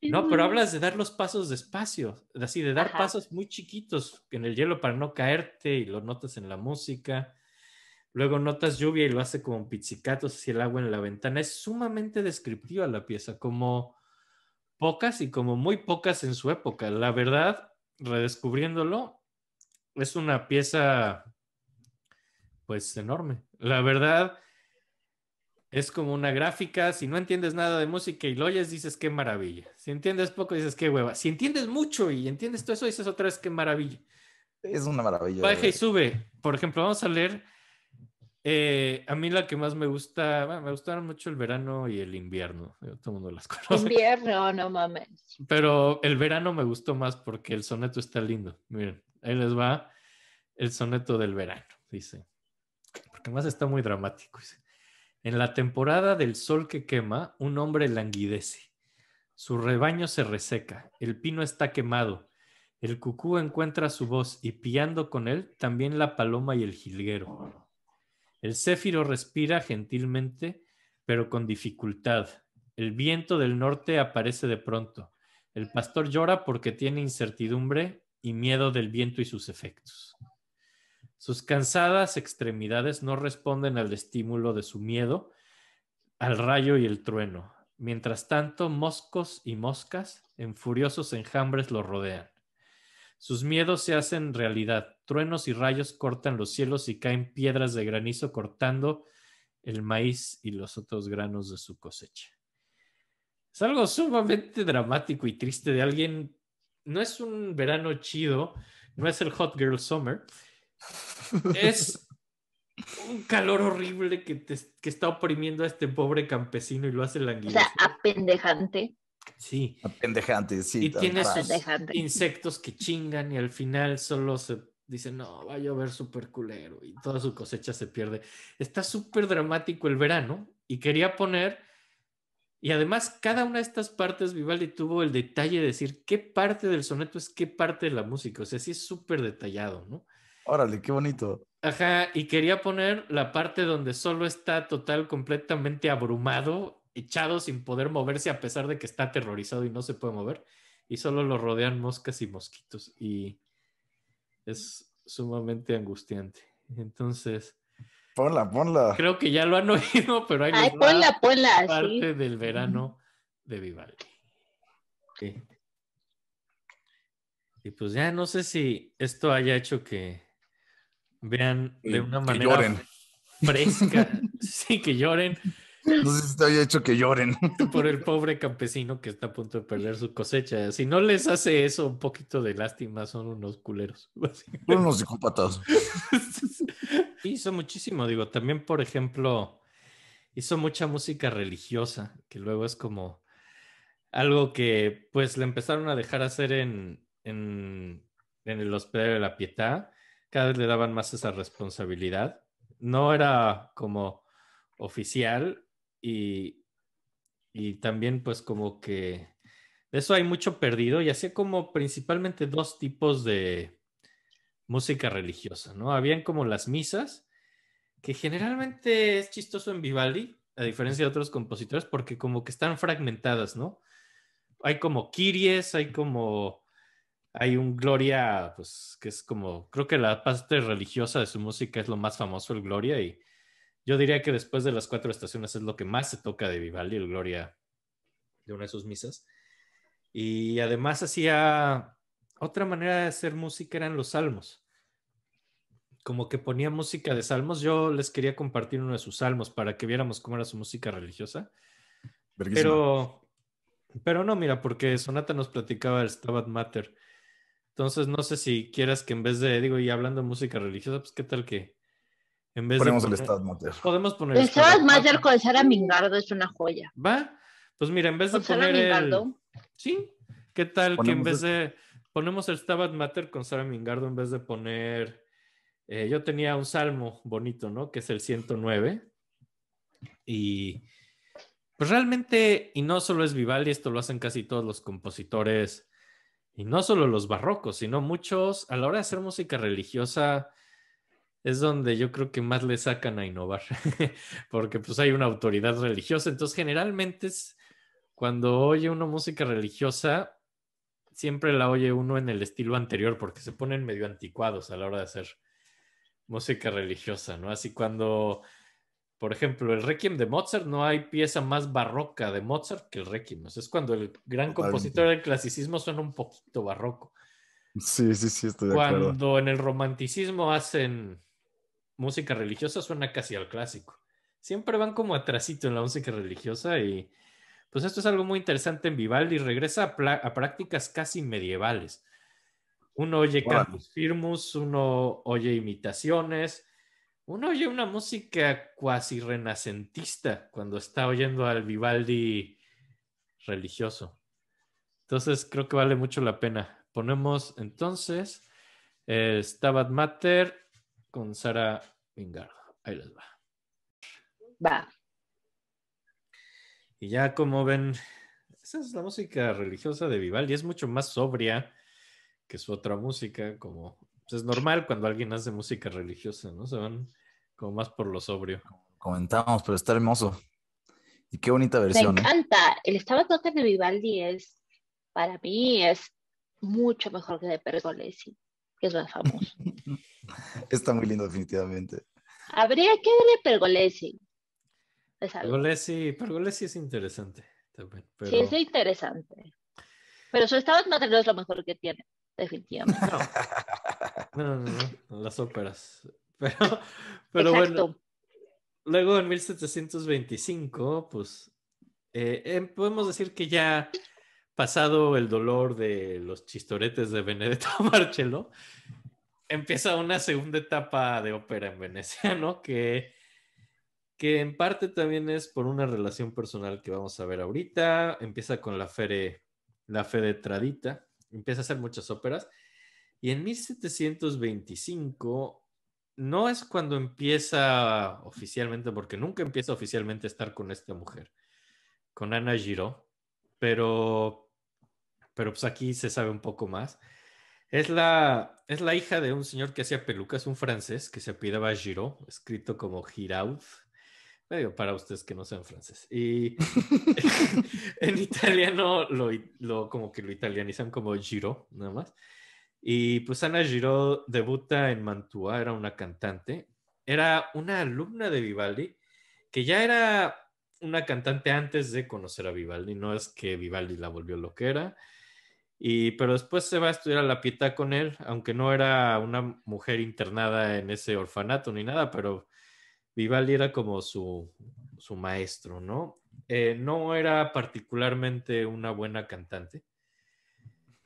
No, pero hablas de dar los pasos despacio, así de dar pasos muy chiquitos en el hielo para no caerte y lo notas en la música. Luego notas lluvia y lo hace como pizzicatos y el agua en la ventana. Es sumamente descriptiva la pieza, como pocas y como muy pocas en su época. La verdad, redescubriéndolo, es una pieza pues enorme. La verdad, es como una gráfica. Si no entiendes nada de música y lo oyes, dices qué maravilla. Si entiendes poco, dices qué hueva. Si entiendes mucho y entiendes todo eso, dices otra vez qué maravilla. Es una maravilla. Baja y sube. Por ejemplo, vamos a leer eh, a mí la que más me gusta, me gustaron mucho el verano y el invierno. Todo el mundo las conoce. Invierno, no mames. Pero el verano me gustó más porque el soneto está lindo. Miren, ahí les va el soneto del verano, dice. Porque más está muy dramático. En la temporada del sol que quema, un hombre languidece. Su rebaño se reseca, el pino está quemado, el cucú encuentra su voz y piando con él también la paloma y el jilguero. El céfiro respira gentilmente, pero con dificultad. El viento del norte aparece de pronto. El pastor llora porque tiene incertidumbre y miedo del viento y sus efectos. Sus cansadas extremidades no responden al estímulo de su miedo, al rayo y el trueno. Mientras tanto, moscos y moscas en furiosos enjambres lo rodean. Sus miedos se hacen realidad. Truenos y rayos cortan los cielos y caen piedras de granizo cortando el maíz y los otros granos de su cosecha. Es algo sumamente dramático y triste de alguien. No es un verano chido, no es el Hot Girl Summer. Es un calor horrible que, que está oprimiendo a este pobre campesino y lo hace languidecer. O sea, apendejante. Sí. Pendejante, sí. Y tiene insectos que chingan y al final solo se dice, no, va a llover súper culero y toda su cosecha se pierde. Está súper dramático el verano y quería poner, y además cada una de estas partes Vivaldi tuvo el detalle de decir qué parte del soneto es qué parte de la música, o sea, sí es súper detallado, ¿no? Órale, qué bonito. Ajá, y quería poner la parte donde solo está total, completamente abrumado echado sin poder moverse a pesar de que está aterrorizado y no se puede mover. Y solo lo rodean moscas y mosquitos. Y es sumamente angustiante. Entonces... Ponla, ponla. Creo que ya lo han oído, pero hay parte del verano de Vivaldi. Y pues ya no sé si esto haya hecho que vean de una manera fresca, sí, que lloren, no sé si te había hecho que lloren. Por el pobre campesino que está a punto de perder su cosecha. Si no les hace eso, un poquito de lástima, son unos culeros. Son unos psicópatas. Hizo muchísimo, digo, también, por ejemplo, hizo mucha música religiosa, que luego es como algo que pues le empezaron a dejar hacer en, en, en el hospital de la Pietá. Cada vez le daban más esa responsabilidad. No era como oficial, y, y también pues como que de eso hay mucho perdido y hacía como principalmente dos tipos de música religiosa, ¿no? Habían como las misas, que generalmente es chistoso en Vivaldi, a diferencia de otros compositores, porque como que están fragmentadas, ¿no? Hay como Kiries, hay como, hay un Gloria, pues que es como, creo que la parte religiosa de su música es lo más famoso, el Gloria, y yo diría que después de las cuatro estaciones es lo que más se toca de Vivaldi, el Gloria de una de sus misas. Y además hacía otra manera de hacer música eran los salmos. Como que ponía música de salmos. Yo les quería compartir uno de sus salmos para que viéramos cómo era su música religiosa. Pero pero no, mira, porque Sonata nos platicaba el Stabat Mater. Entonces, no sé si quieras que en vez de, digo, y hablando de música religiosa, pues qué tal que en vez Ponemos el Stabat Podemos poner el Mater con Sara Mingardo es una joya. ¿Va? Pues mira, en vez de poner Mingardo? el... Sí. ¿Qué tal que en vez este. de... Ponemos el matter con Sara Mingardo en vez de poner... Eh, yo tenía un salmo bonito, ¿no? Que es el 109. Y... Pues realmente, y no solo es Vivaldi, esto lo hacen casi todos los compositores, y no solo los barrocos, sino muchos, a la hora de hacer música religiosa, es donde yo creo que más le sacan a innovar, porque pues hay una autoridad religiosa, entonces generalmente es cuando oye uno música religiosa, siempre la oye uno en el estilo anterior, porque se ponen medio anticuados a la hora de hacer música religiosa, ¿no? Así cuando, por ejemplo, el Requiem de Mozart, no hay pieza más barroca de Mozart que el Requiem, es cuando el gran compositor del clasicismo suena un poquito barroco. Sí, sí, sí, estoy de acuerdo. Cuando en el romanticismo hacen música religiosa suena casi al clásico. Siempre van como atrasito en la música religiosa y pues esto es algo muy interesante en Vivaldi. Regresa a, prácticas casi medievales. Uno oye cantus firmus, uno oye imitaciones, uno oye una música cuasi renacentista cuando está oyendo al Vivaldi religioso. Entonces creo que vale mucho la pena. Ponemos entonces eh, Stabat Mater con Sara Wingard. Ahí les va. Va. Y ya como ven, esa es la música religiosa de Vivaldi. Es mucho más sobria que su otra música, como pues, es normal cuando alguien hace música religiosa, ¿no? Se van como más por lo sobrio. Comentamos, pero está hermoso. Y qué bonita versión. Me ¿eh? encanta. El Estaba Stabatota de Vivaldi es, para mí, es mucho mejor que de Pergolesi, que es más famoso. Está muy lindo, definitivamente. Habría que darle Pergolesi. Pergolesi, es interesante Sí, es interesante. Pero su estado de no es lo mejor que tiene, definitivamente. No, no, las óperas. Pero, bueno. Luego en 1725, pues eh, em, podemos decir que ya pasado el dolor de los chistoretes de Benedetto Marcello, empieza una segunda etapa de ópera en Venecia, ¿no? Que, que en parte también es por una relación personal que vamos a ver ahorita. Empieza con la Fere, la Fede Tradita, empieza a hacer muchas óperas. Y en 1725 no es cuando empieza oficialmente, porque nunca empieza oficialmente a estar con esta mujer, con Ana Giro. pero, pero pues aquí se sabe un poco más. Es la, hija de un señor que hacía pelucas, un francés que se apellidaba Giraud, escrito como Giraud. medio para ustedes que no sean francés. Y en italiano lo, como que lo italianizan como Giro, nada más. Y pues Ana Giro debuta en Mantua, era una cantante. Era una alumna de Vivaldi, que ya era una cantante antes de conocer a Vivaldi. No es que Vivaldi la volvió lo que era, y, pero después se va a estudiar la pietá con él, aunque no era una mujer internada en ese orfanato ni nada, pero Vivaldi era como su, maestro, ¿no? Eh, no era particularmente una buena cantante.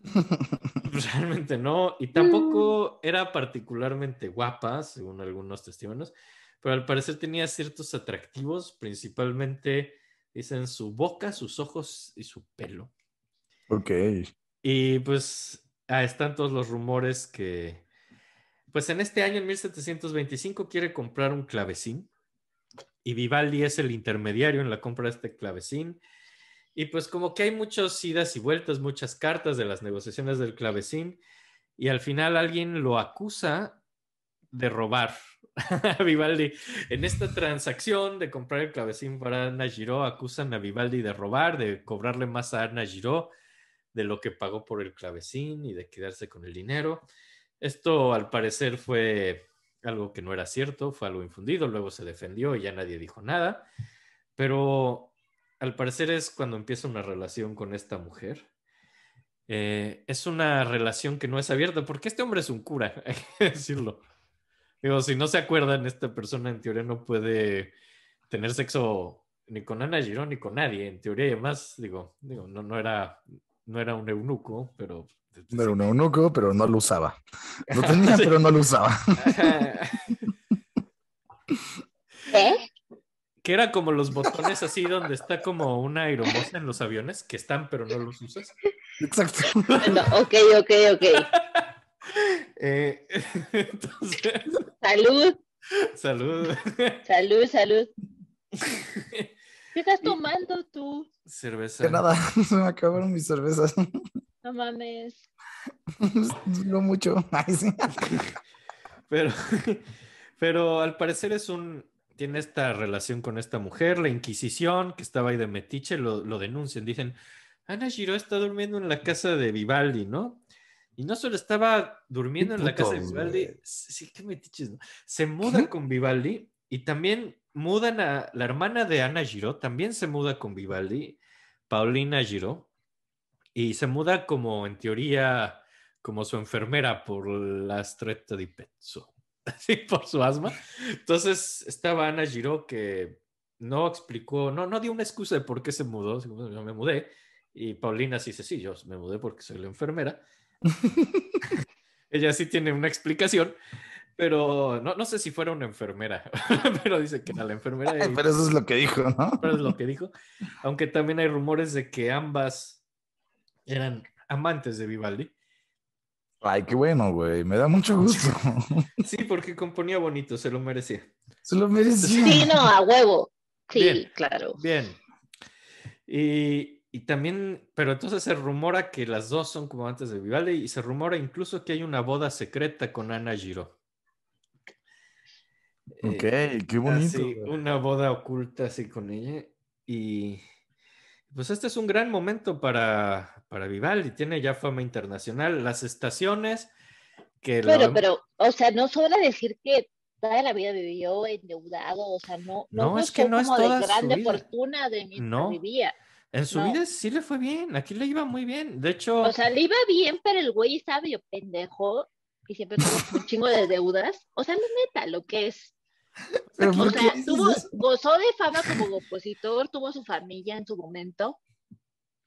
Realmente no, y tampoco era particularmente guapa, según algunos testimonios, pero al parecer tenía ciertos atractivos, principalmente, dicen, su boca, sus ojos y su pelo. Ok. Y pues están todos los rumores que, pues en este año, en 1725, quiere comprar un clavecín y Vivaldi es el intermediario en la compra de este clavecín. Y pues como que hay muchas idas y vueltas, muchas cartas de las negociaciones del clavecín y al final alguien lo acusa de robar a Vivaldi. En esta transacción de comprar el clavecín para Ana acusan a Vivaldi de robar, de cobrarle más a Ana de lo que pagó por el clavecín y de quedarse con el dinero. Esto al parecer fue algo que no era cierto, fue algo infundido, luego se defendió y ya nadie dijo nada, pero al parecer es cuando empieza una relación con esta mujer. Eh, es una relación que no es abierta, porque este hombre es un cura, hay que decirlo. Digo, si no se acuerdan, esta persona en teoría no puede tener sexo ni con Ana Girón ni con nadie, en teoría, y además, digo, digo no era, no era un eunuco, pero... No era un eunuco, pero no lo usaba. Lo tenía, pero no lo usaba. ¿Qué? Que era como los botones así donde está como una aeromóvil en los aviones, que están, pero no los usas. Exacto. bueno ok, ok, ok. Eh, entonces... Salud. Salud. Salud, salud. ¿Qué estás tomando tú? Cerveza. De nada, se me acabaron mis cervezas. No mames. No mucho. Pero, pero al parecer es un, tiene esta relación con esta mujer, la Inquisición, que estaba ahí de Metiche, lo, denuncian, dicen, Ana Giro está durmiendo en la casa de Vivaldi, ¿no? Y no solo estaba durmiendo en la casa de Vivaldi, sí, qué metiches, ¿no? Se muda con Vivaldi y también mudan a la hermana de Ana Giro, también se muda con Vivaldi, Paulina Giro, y se muda como en teoría como su enfermera por la stretta de pezzo, así por su asma. Entonces estaba Ana Giro que no explicó, no, no dio una excusa de por qué se mudó, yo me mudé, y Paulina sí dice, sí, yo me mudé porque soy la enfermera. Ella sí tiene una explicación, pero no, no sé si fuera una enfermera, pero dice que era la enfermera. pero eso es lo que dijo, ¿no? Pero es lo que dijo. Aunque también hay rumores de que ambas eran amantes de Vivaldi. Ay, qué bueno, güey. Me da mucho gusto. Sí, porque componía bonito, se lo merecía. Se lo merecía. Sí, no, a huevo. Sí, claro. Bien. Y, y, también, pero entonces se rumora que las dos son como amantes de Vivaldi y se rumora incluso que hay una boda secreta con Ana Giro. Ok, eh, qué bonito. una boda oculta así con ella. Y pues este es un gran momento para, para Vivaldi. Tiene ya fama internacional. Las estaciones que... Pero, pero, o sea, no sobra decir que toda la vida vivió endeudado. O sea, no, no, es que no es toda grande vida. fortuna de no. En su vida sí le fue bien, aquí le iba muy bien. De hecho. O sea, le iba bien, pero el güey sabio, pendejo y siempre tuvo un chingo de deudas. O sea, no neta, lo que es. ¿Pero o sea, gozó de fama como compositor, tuvo su familia en su momento,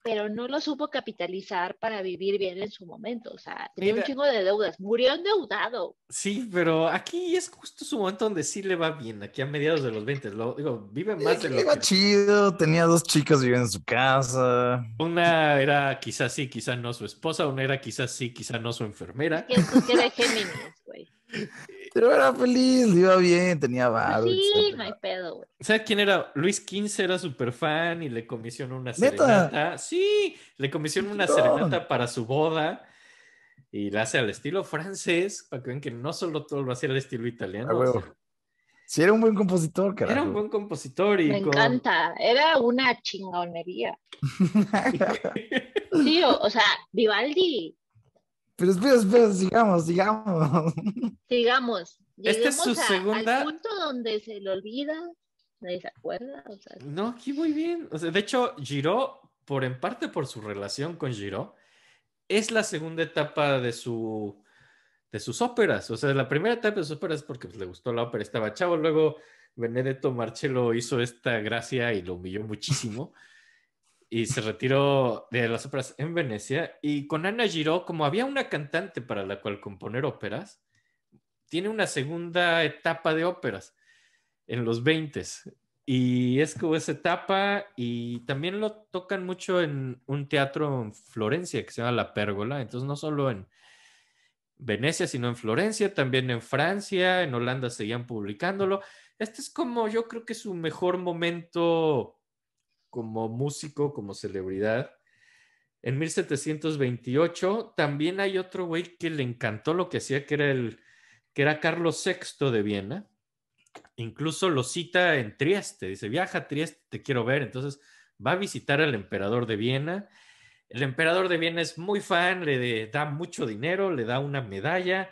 pero no lo supo capitalizar para vivir bien en su momento. O sea, tenía un chingo de deudas, murió endeudado. Sí, pero aquí es justo su momento donde sí le va bien, aquí a mediados de los 20. Lo, digo, vive más de lo chido, tenía dos chicas viviendo en su casa. Una era quizás sí, quizás no su esposa, una era quizás sí, quizás no su enfermera. Es que Géminis, güey. pero era feliz, iba bien, tenía ah, barro. Sí, no hay pedo, güey. ¿Sabes quién era? Luis XV era súper fan y le comisionó una serenata. Sí, le comisionó una serenata para su boda y la hace al estilo francés, para que vean que no solo todo lo hacía al estilo italiano. Ah, sí, era un buen compositor, carajo. Era un buen compositor y. Me encanta, era una chingonería. sí, o, o sea, Vivaldi pero espera, espera, sigamos, sigamos. Sigamos. Esta es su segunda... segunda. Al punto donde se le olvida, nadie se acuerda. No, aquí muy bien. O sea, de hecho, Giro, por en parte por su relación con Giro, es la segunda etapa de su de sus óperas. O sea, la primera etapa de sus óperas es porque pues, le gustó la ópera, estaba chavo. Luego Benedetto Marcello hizo esta gracia y lo humilló muchísimo. y se retiró de las óperas en Venecia. Y con Ana Giró, como había una cantante para la cual componer óperas, tiene una segunda etapa de óperas en los 20 s y es como esa etapa y también lo tocan mucho en un teatro en Florencia que se llama La Pérgola, entonces no solo en Venecia, sino en Florencia, también en Francia, en Holanda seguían publicándolo. Este es como yo creo que su mejor momento como músico, como celebridad. En 1728 también hay otro güey que le encantó lo que hacía, que era, el, que era Carlos VI de Viena. Incluso lo cita en Trieste, dice, viaja a Trieste, te quiero ver. Entonces va a visitar al emperador de Viena. El emperador de Viena es muy fan, le da mucho dinero, le da una medalla,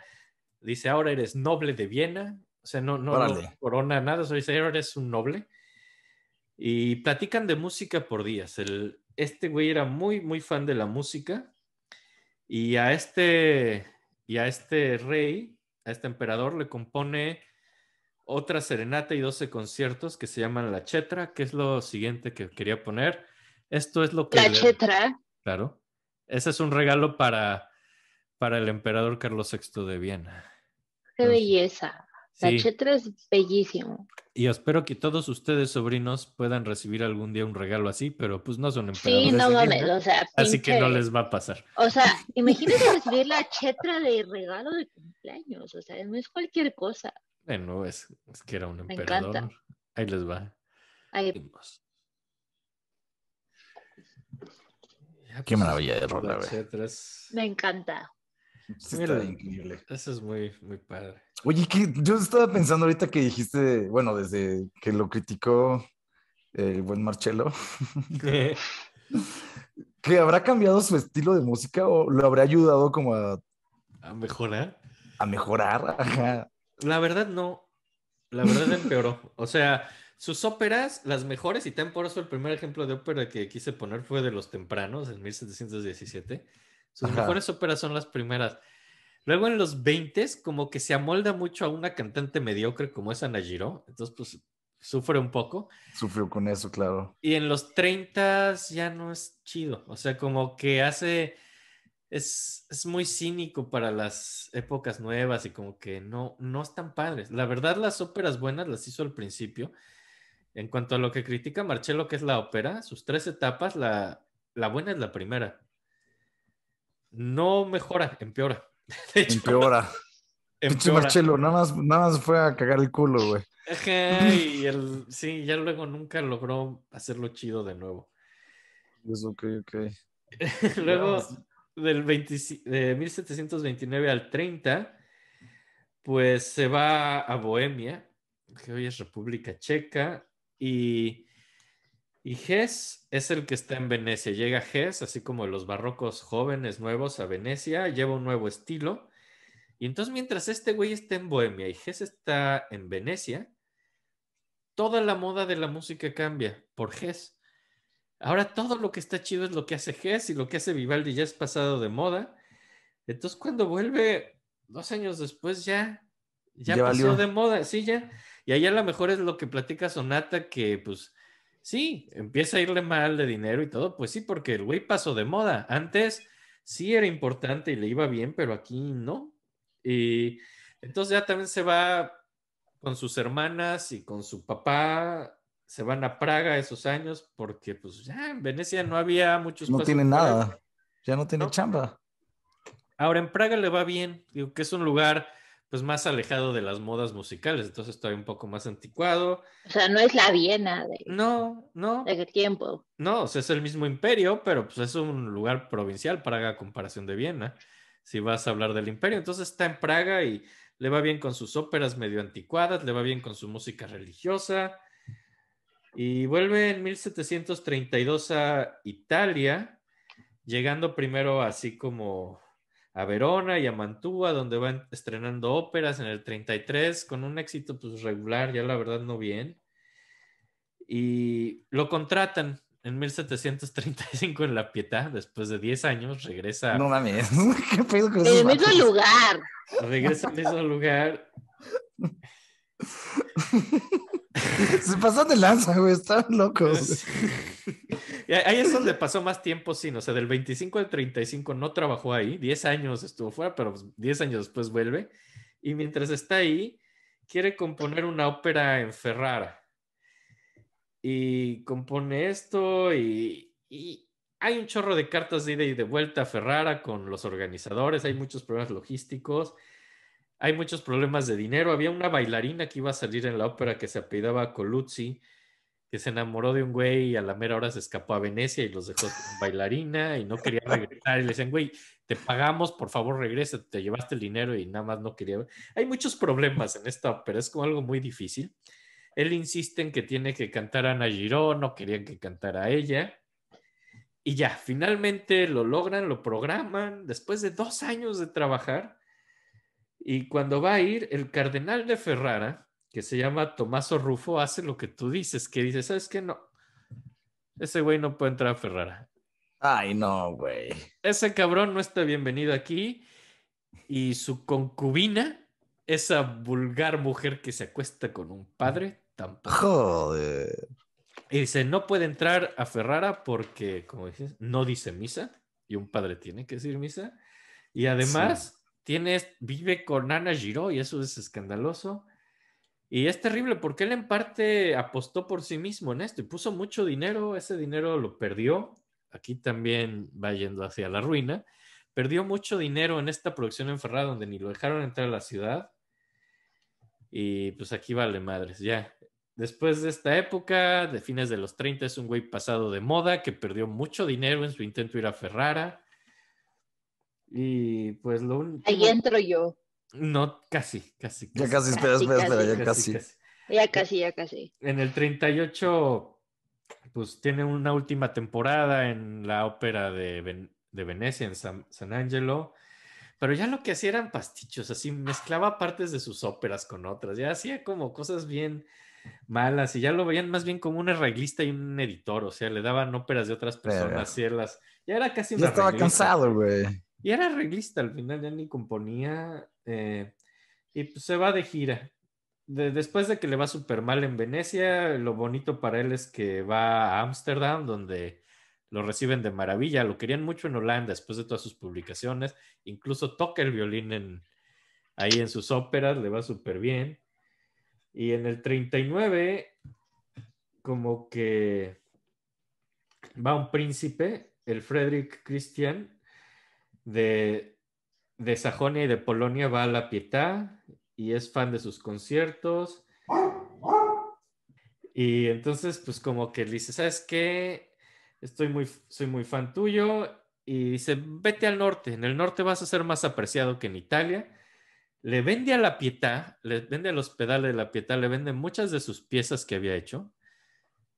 dice, ahora eres noble de Viena. O sea, no, no, corona nada, dice, ahora eres un noble y platican de música por días. este güey era muy, muy fan de la música y a este, este rey, a este emperador, le compone otra serenata y 12 conciertos que se llaman La Chetra, que es lo siguiente que quería poner. Esto es lo que... La Chetra. Claro. Ese es un regalo para, para el emperador Carlos VI de Viena. Qué belleza. La chetra es bellísimo. Y espero que todos ustedes, sobrinos, puedan recibir algún día un regalo así, pero pues no son emperadores. Sí, no mames, o Así que no les va a pasar. O sea, imagínense recibir la chetra de regalo de cumpleaños, o sea, no es cualquier cosa. Bueno, es, que era un Me Encanta. Ahí les va. Ahí. Qué maravilla de Me encanta. Sí, increíble. Eso es muy, muy padre. Oye, yo estaba pensando ahorita que dijiste, bueno, desde que lo criticó el buen Marcelo, que habrá cambiado su estilo de música o lo habrá ayudado como a... A mejorar. A mejorar, La verdad no. La verdad empeoró. O sea, sus óperas, las mejores, y también por eso el primer ejemplo de ópera que quise poner fue de los tempranos, en 1717 sus mejores óperas son las primeras. Luego en los 20 como que se amolda mucho a una cantante mediocre como es Ana entonces pues sufre un poco. Sufrió con eso, claro. Y en los 30 ya no es chido, o sea, como que hace, es, es, muy cínico para las épocas nuevas y como que no, no están padres. La verdad, las óperas buenas las hizo al principio. En cuanto a lo que critica Marcello que es la ópera, sus tres etapas, la, la buena es la primera. No mejora, empeora. empeora. Pinche Marcelo, nada más, nada más fue a cagar el culo, güey. sí, ya luego nunca logró hacerlo chido de nuevo. ok, ok. luego, del de 1729 al 30, pues se va a Bohemia, que hoy es República Checa, y y Hess es el que está en Venecia. Llega Hess, así como los barrocos jóvenes nuevos a Venecia, lleva un nuevo estilo. Y entonces mientras este güey está en Bohemia y Hess está en Venecia, toda la moda de la música cambia por Hess. Ahora todo lo que está chido es lo que hace Hess y lo que hace Vivaldi ya es pasado de moda. Entonces cuando vuelve dos años después ya, ya, pasó de moda, sí, ya. Y ahí a lo mejor es lo que platica Sonata que pues Sí, empieza a irle mal de dinero y todo, pues sí, porque el güey pasó de moda. Antes sí era importante y le iba bien, pero aquí no. Y entonces ya también se va con sus hermanas y con su papá, se van a Praga esos años porque pues ya en Venecia no había muchos. No tiene nada, ya no tiene chamba. Ahora en Praga le va bien, digo que es un lugar pues más alejado de las modas musicales, entonces estoy un poco más anticuado. O sea, no es la Viena No, no. ¿De qué tiempo? No, o sea, es el mismo imperio, pero pues es un lugar provincial, para Praga, comparación de Viena, si vas a hablar del imperio. Entonces está en Praga y le va bien con sus óperas medio anticuadas, le va bien con su música religiosa. Y vuelve en 1732 a Italia, llegando primero así como a Verona y a Mantua, donde van estrenando óperas en el 33 con un éxito pues regular, ya la verdad no bien. Y lo contratan en 1735 en La Pietà, después de 10 años, regresa. No mames, qué pedo En el mismo lugar. Regresa al mismo lugar. Se pasó de lanza, güey, están locos. ahí es donde pasó más tiempo sí. o sea, del 25 al 35 no trabajó ahí, 10 años estuvo fuera, pero 10 pues años después vuelve. Y mientras está ahí, quiere componer una ópera en Ferrara. Y compone esto y, y hay un chorro de cartas de ida y de vuelta a Ferrara con los organizadores, hay muchos problemas logísticos hay muchos problemas de dinero. Había una bailarina que iba a salir en la ópera que se apellidaba Coluzzi, que se enamoró de un güey y a la mera hora se escapó a Venecia y los dejó con bailarina y no quería regresar. Y le decían, güey, te pagamos, por favor regresa, te llevaste el dinero y nada más no quería. Hay muchos problemas en esta ópera, es como algo muy difícil. Él insiste en que tiene que cantar a Ana no querían que cantara a ella. Y ya, finalmente lo logran, lo programan, después de dos años de trabajar y cuando va a ir, el cardenal de Ferrara, que se llama Tomaso Rufo, hace lo que tú dices, que dice, ¿sabes qué? No, ese güey no puede entrar a Ferrara. Ay, no, güey. Ese cabrón no está bienvenido aquí. Y su concubina, esa vulgar mujer que se acuesta con un padre, tampoco. Joder. Y dice, no puede entrar a Ferrara porque, como dices, no dice misa. Y un padre tiene que decir misa. Y además tienes, vive con Ana Giro y eso es escandaloso. Y es terrible porque él en parte apostó por sí mismo en esto y puso mucho dinero, ese dinero lo perdió, aquí también va yendo hacia la ruina, perdió mucho dinero en esta producción en Ferrara donde ni lo dejaron entrar a la ciudad. Y pues aquí vale madres, ya. Después de esta época, de fines de los 30, es un güey pasado de moda que perdió mucho dinero en su intento ir a Ferrara y pues lo único... Ahí entro yo. No, casi, casi. Ya casi, espera, espera, ya casi, Ya casi, ya casi. En el 38, pues tiene una última temporada en la ópera de, Venecia, en San, Angelo pero ya lo que hacía eran pastichos, así mezclaba partes de sus óperas con otras, ya hacía como cosas bien malas y ya lo veían más bien como un arreglista y un editor, o sea, le daban óperas de otras personas, hacía las... Ya era casi... Ya estaba cansado, güey. Y era arreglista al final, ya ni componía. Eh, y pues se va de gira. después de que le va súper mal en Venecia, lo bonito para él es que va a Ámsterdam, donde lo reciben de maravilla. Lo querían mucho en Holanda después de todas sus publicaciones. Incluso toca el violín en, ahí en sus óperas, le va súper bien. Y en el 39, como que va un príncipe, el Frederick Christian, de, de Sajonia y de Polonia va a La Pietà y es fan de sus conciertos. Y entonces, pues como que le dice, ¿sabes qué? Estoy muy, soy muy fan tuyo. Y dice, vete al norte, en el norte vas a ser más apreciado que en Italia. Le vende a la Pietà, le vende los pedales de la Pietà, le vende muchas de sus piezas que había hecho.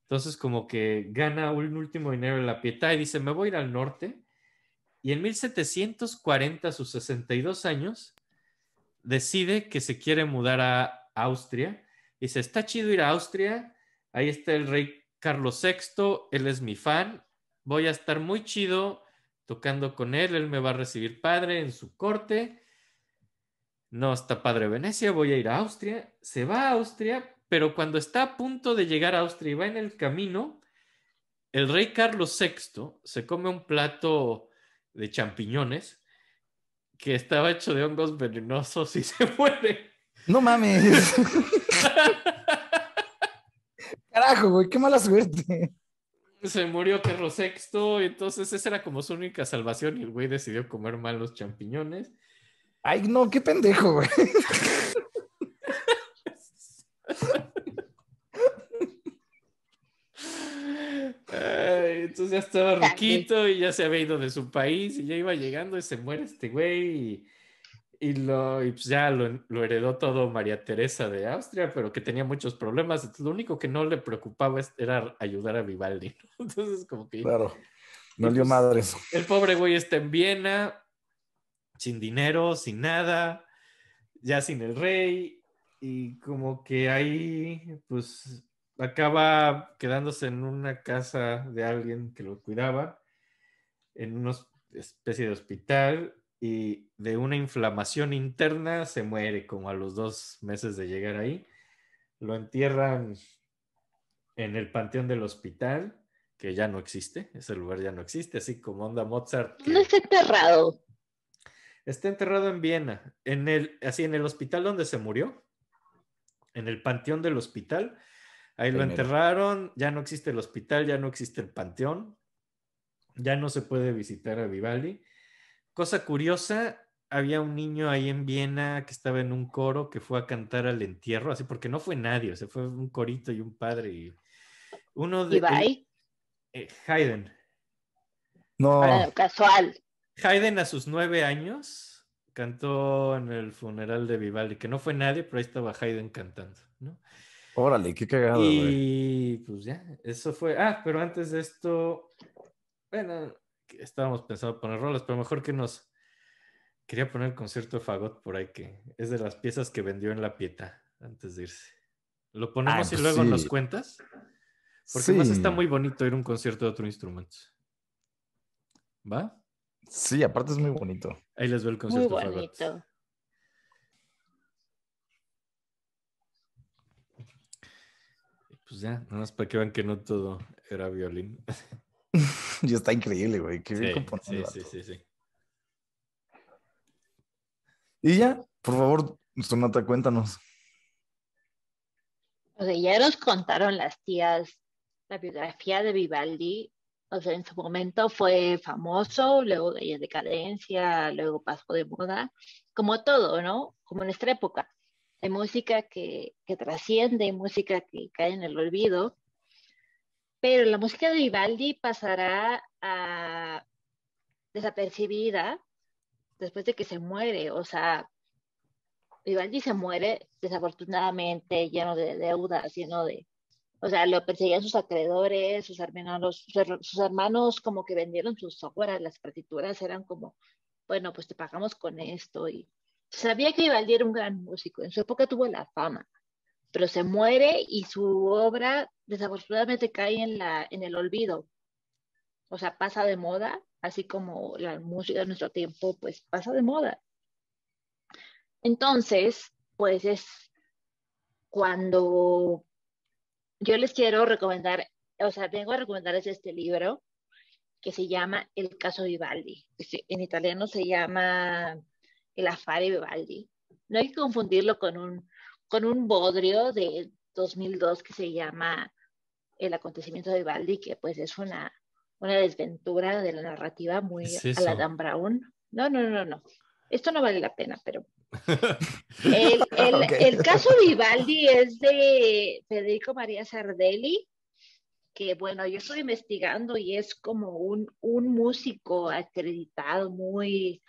Entonces como que gana un último dinero en la Pietà y dice, me voy a ir al norte y en 1740, a sus 62 años, decide que se quiere mudar a Austria. Y dice, está chido ir a Austria, ahí está el rey Carlos VI, él es mi fan, voy a estar muy chido tocando con él, él me va a recibir padre en su corte. No está padre Venecia, voy a ir a Austria. Se va a Austria, pero cuando está a punto de llegar a Austria y va en el camino, el rey Carlos VI se come un plato de champiñones que estaba hecho de hongos venenosos y se muere. No mames. Carajo, güey, qué mala suerte. Se murió perro sexto entonces esa era como su única salvación y el güey decidió comer mal los champiñones. Ay, no, qué pendejo, güey. Entonces ya estaba riquito y ya se había ido de su país y ya iba llegando y se muere este güey. Y, lo, pues ya lo, heredó todo María Teresa de Austria, pero que tenía muchos problemas. Entonces, lo único que no le preocupaba era ayudar a Vivaldi. Entonces, como que. Claro, no dio pues, madres. El pobre güey está en Viena, sin dinero, sin nada, ya sin el rey. Y como que ahí, pues acaba quedándose en una casa de alguien que lo cuidaba, en una especie de hospital, y de una inflamación interna se muere como a los dos meses de llegar ahí. Lo entierran en el panteón del hospital, que ya no existe, ese lugar ya no existe, así como onda Mozart. No está enterrado. Está enterrado en Viena, en así en el hospital donde se murió, en el panteón del hospital, Ahí lo enterraron, ya no existe el hospital, ya no existe el panteón, ya no se puede visitar a Vivaldi. Cosa curiosa, había un niño ahí en Viena que estaba en un coro que fue a cantar al entierro, así porque no fue nadie, o sea, fue un corito y un padre y uno de... Eh, no. casual. Haydn a sus nueve años cantó en el funeral de Vivaldi, que no fue nadie, pero ahí estaba Haydn cantando, ¿no? Órale, qué cagado. Y pues ya, eso fue. Ah, pero antes de esto, bueno, estábamos pensando poner rolas, pero mejor que nos... Quería poner el concierto de Fagot por ahí, que es de las piezas que vendió en la pieta antes de irse. ¿Lo ah, ponemos y pues luego nos cuentas? Porque además está muy bonito ir a un concierto de otro instrumento. ¿Va? Sí, aparte es muy bonito. Ahí les veo el concierto. Muy Fagot. Pues ya, nada más para que vean que no todo era violín. Ya está increíble, güey. Qué bien sí, sí, sí, sí. Y ya, por favor, Sonata, cuéntanos. O sea, ya nos contaron las tías la biografía de Vivaldi. O sea, en su momento fue famoso, luego de decadencia, luego pasó de moda, como todo, ¿no? Como en nuestra época hay música que, trasciende, trasciende, música que cae en el olvido, pero la música de Vivaldi pasará a desapercibida después de que se muere, o sea, Vivaldi se muere desafortunadamente lleno de deudas, lleno de, o sea, lo perseguían sus acreedores, sus hermanos, sus, hermanos como que vendieron sus obras, las partituras eran como, bueno, pues te pagamos con esto y Sabía que Vivaldi era un gran músico, en su época tuvo la fama, pero se muere y su obra desafortunadamente cae en, la, en el olvido. O sea, pasa de moda, así como la música de nuestro tiempo, pues pasa de moda. Entonces, pues es cuando yo les quiero recomendar, o sea, vengo a recomendarles este libro que se llama El caso Vivaldi. Este, en italiano se llama el Afare Vivaldi. No hay que confundirlo con un, con un bodrio de 2002 que se llama El acontecimiento de Vivaldi, que pues es una, una desventura de la narrativa muy la Brown. No, no, no, no. Esto no vale la pena, pero... El, el, caso Vivaldi es de Federico María Sardelli, que bueno, yo estoy investigando y es como un, un músico acreditado muy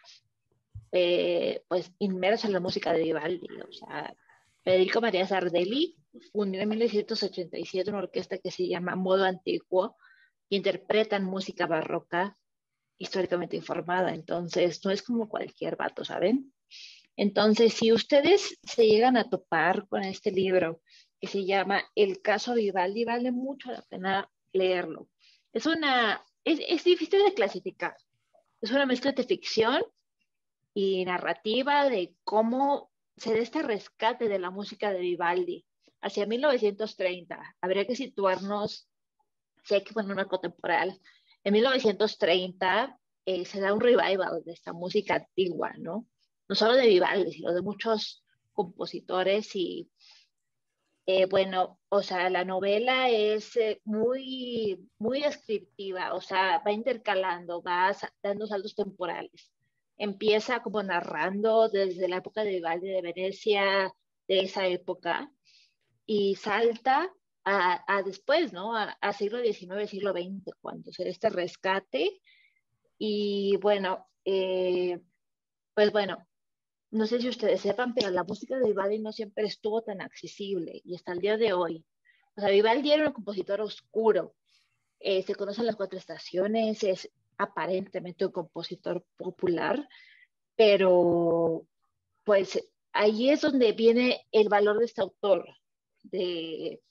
eh, pues inmerso en la música de Vivaldi. O sea, Federico María Sardelli fundió en 1987 una orquesta que se llama Modo Antiguo, y interpretan música barroca históricamente informada. Entonces, no es como cualquier vato, ¿saben? Entonces, si ustedes se llegan a topar con este libro que se llama El caso de Vivaldi, vale mucho la pena leerlo. Es una, es, es difícil de clasificar. Es una mezcla de ficción y narrativa de cómo se da este rescate de la música de Vivaldi hacia 1930. Habría que situarnos, sé que poner un arco temporal, en 1930 eh, se da un revival de esta música antigua, ¿no? No solo de Vivaldi, sino de muchos compositores y, eh, bueno, o sea, la novela es eh, muy, muy descriptiva, o sea, va intercalando, va dando saltos temporales empieza como narrando desde la época de Vivaldi de Venecia, de esa época, y salta a, después, ¿no? A, siglo XIX, siglo XX, cuando se este rescate. Y bueno, eh, pues bueno, no sé si ustedes sepan, pero la música de Vivaldi no siempre estuvo tan accesible y hasta el día de hoy. O sea, Vivaldi era un compositor oscuro. Eh, se conocen las cuatro estaciones, es, aparentemente un compositor popular, pero pues ahí es donde viene el valor de este autor, de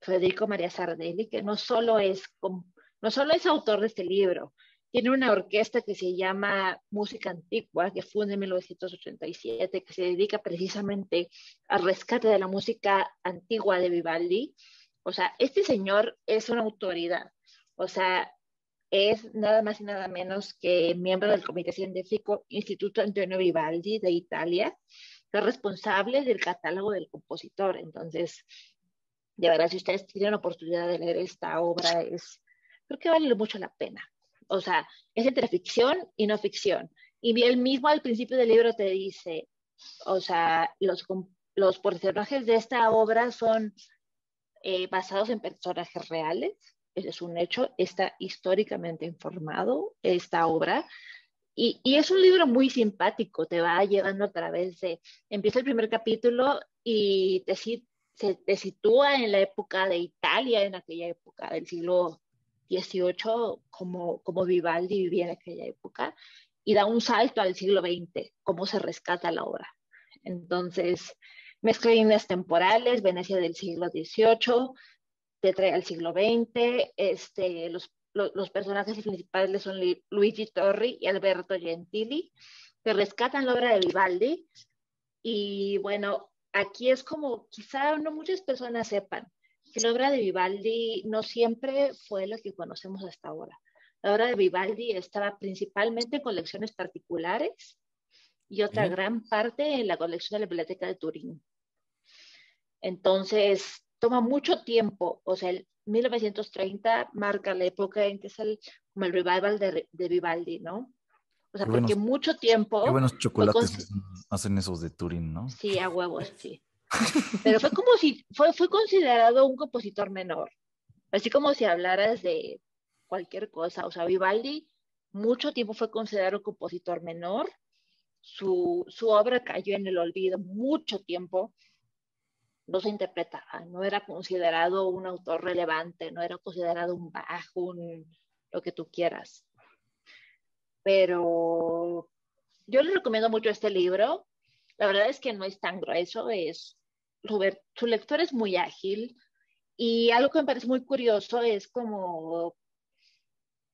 Federico María Sardelli, que no solo es, no solo es autor de este libro, tiene una orquesta que se llama Música Antigua, que fue en 1987, que se dedica precisamente al rescate de la música antigua de Vivaldi. O sea, este señor es una autoridad. O sea, es nada más y nada menos que miembro del Comité Científico Instituto Antonio Vivaldi de Italia, es responsable del catálogo del compositor. Entonces, de verdad, si ustedes tienen la oportunidad de leer esta obra, es, creo que vale mucho la pena. O sea, es entre ficción y no ficción. Y él mismo al principio del libro te dice, o sea, los, los personajes de esta obra son eh, basados en personajes reales es un hecho, está históricamente informado esta obra. Y, es un libro muy simpático, te va llevando a través de, empieza el primer capítulo y te, se, sitúa en la época de Italia, en aquella época del siglo XVIII, como, como Vivaldi vivía en aquella época, y da un salto al siglo XX, cómo se rescata la obra. Entonces, mezcla temporales, Venecia del siglo XVIII, al siglo XX, este, los, personajes principales son Luigi Torri y Alberto Gentili, que rescatan la obra de Vivaldi. Y bueno, aquí es como quizá no muchas personas sepan que la obra de Vivaldi no siempre fue lo que conocemos hasta ahora. La obra de Vivaldi estaba principalmente en colecciones particulares y otra gran parte en la colección de la Biblioteca de Turín. Entonces, toma mucho tiempo, o sea, el 1930 marca la época en que es el, como el revival de, Vivaldi, ¿no? O sea, porque mucho tiempo... Qué buenos chocolates hacen esos de Turín, ¿no? Sí, a huevos, sí. Pero fue como si, fue, fue considerado un compositor menor, así como si hablaras de cualquier cosa, o sea, Vivaldi mucho tiempo fue considerado un compositor menor, su, su obra cayó en el olvido mucho tiempo, no se interpretaba, ah, no era considerado un autor relevante, no era considerado un bajo, un, lo que tú quieras. Pero yo le recomiendo mucho este libro. La verdad es que no es tan grueso, es, su lector es muy ágil y algo que me parece muy curioso es como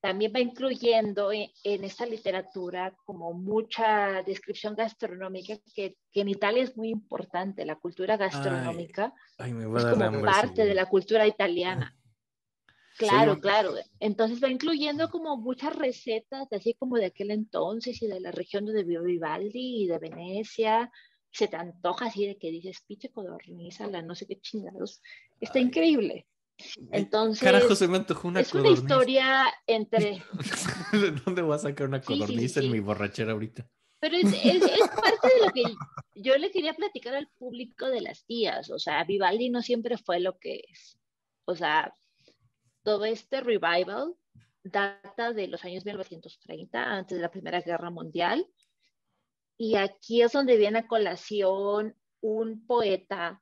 también va incluyendo en, esta literatura como mucha descripción gastronómica, que, en Italia es muy importante, la cultura gastronómica ay, me es como parte de la cultura italiana. Claro, claro. Entonces va incluyendo como muchas recetas, así como de aquel entonces y de la región de Vivaldi y de Venecia. Se te antoja así de que dices, piche codorniza, la no sé qué chingados. Está increíble. Entonces, Carajo, se me una es una historia entre... ¿De dónde voy a sacar una codorniz en mi borrachera ahorita? Pero es, es, parte de lo que yo le quería platicar al público de las tías. O sea, Vivaldi no siempre fue lo que es. O sea, todo este revival data de los años 1930, antes de la Primera Guerra Mundial. Y aquí es donde viene a colación un poeta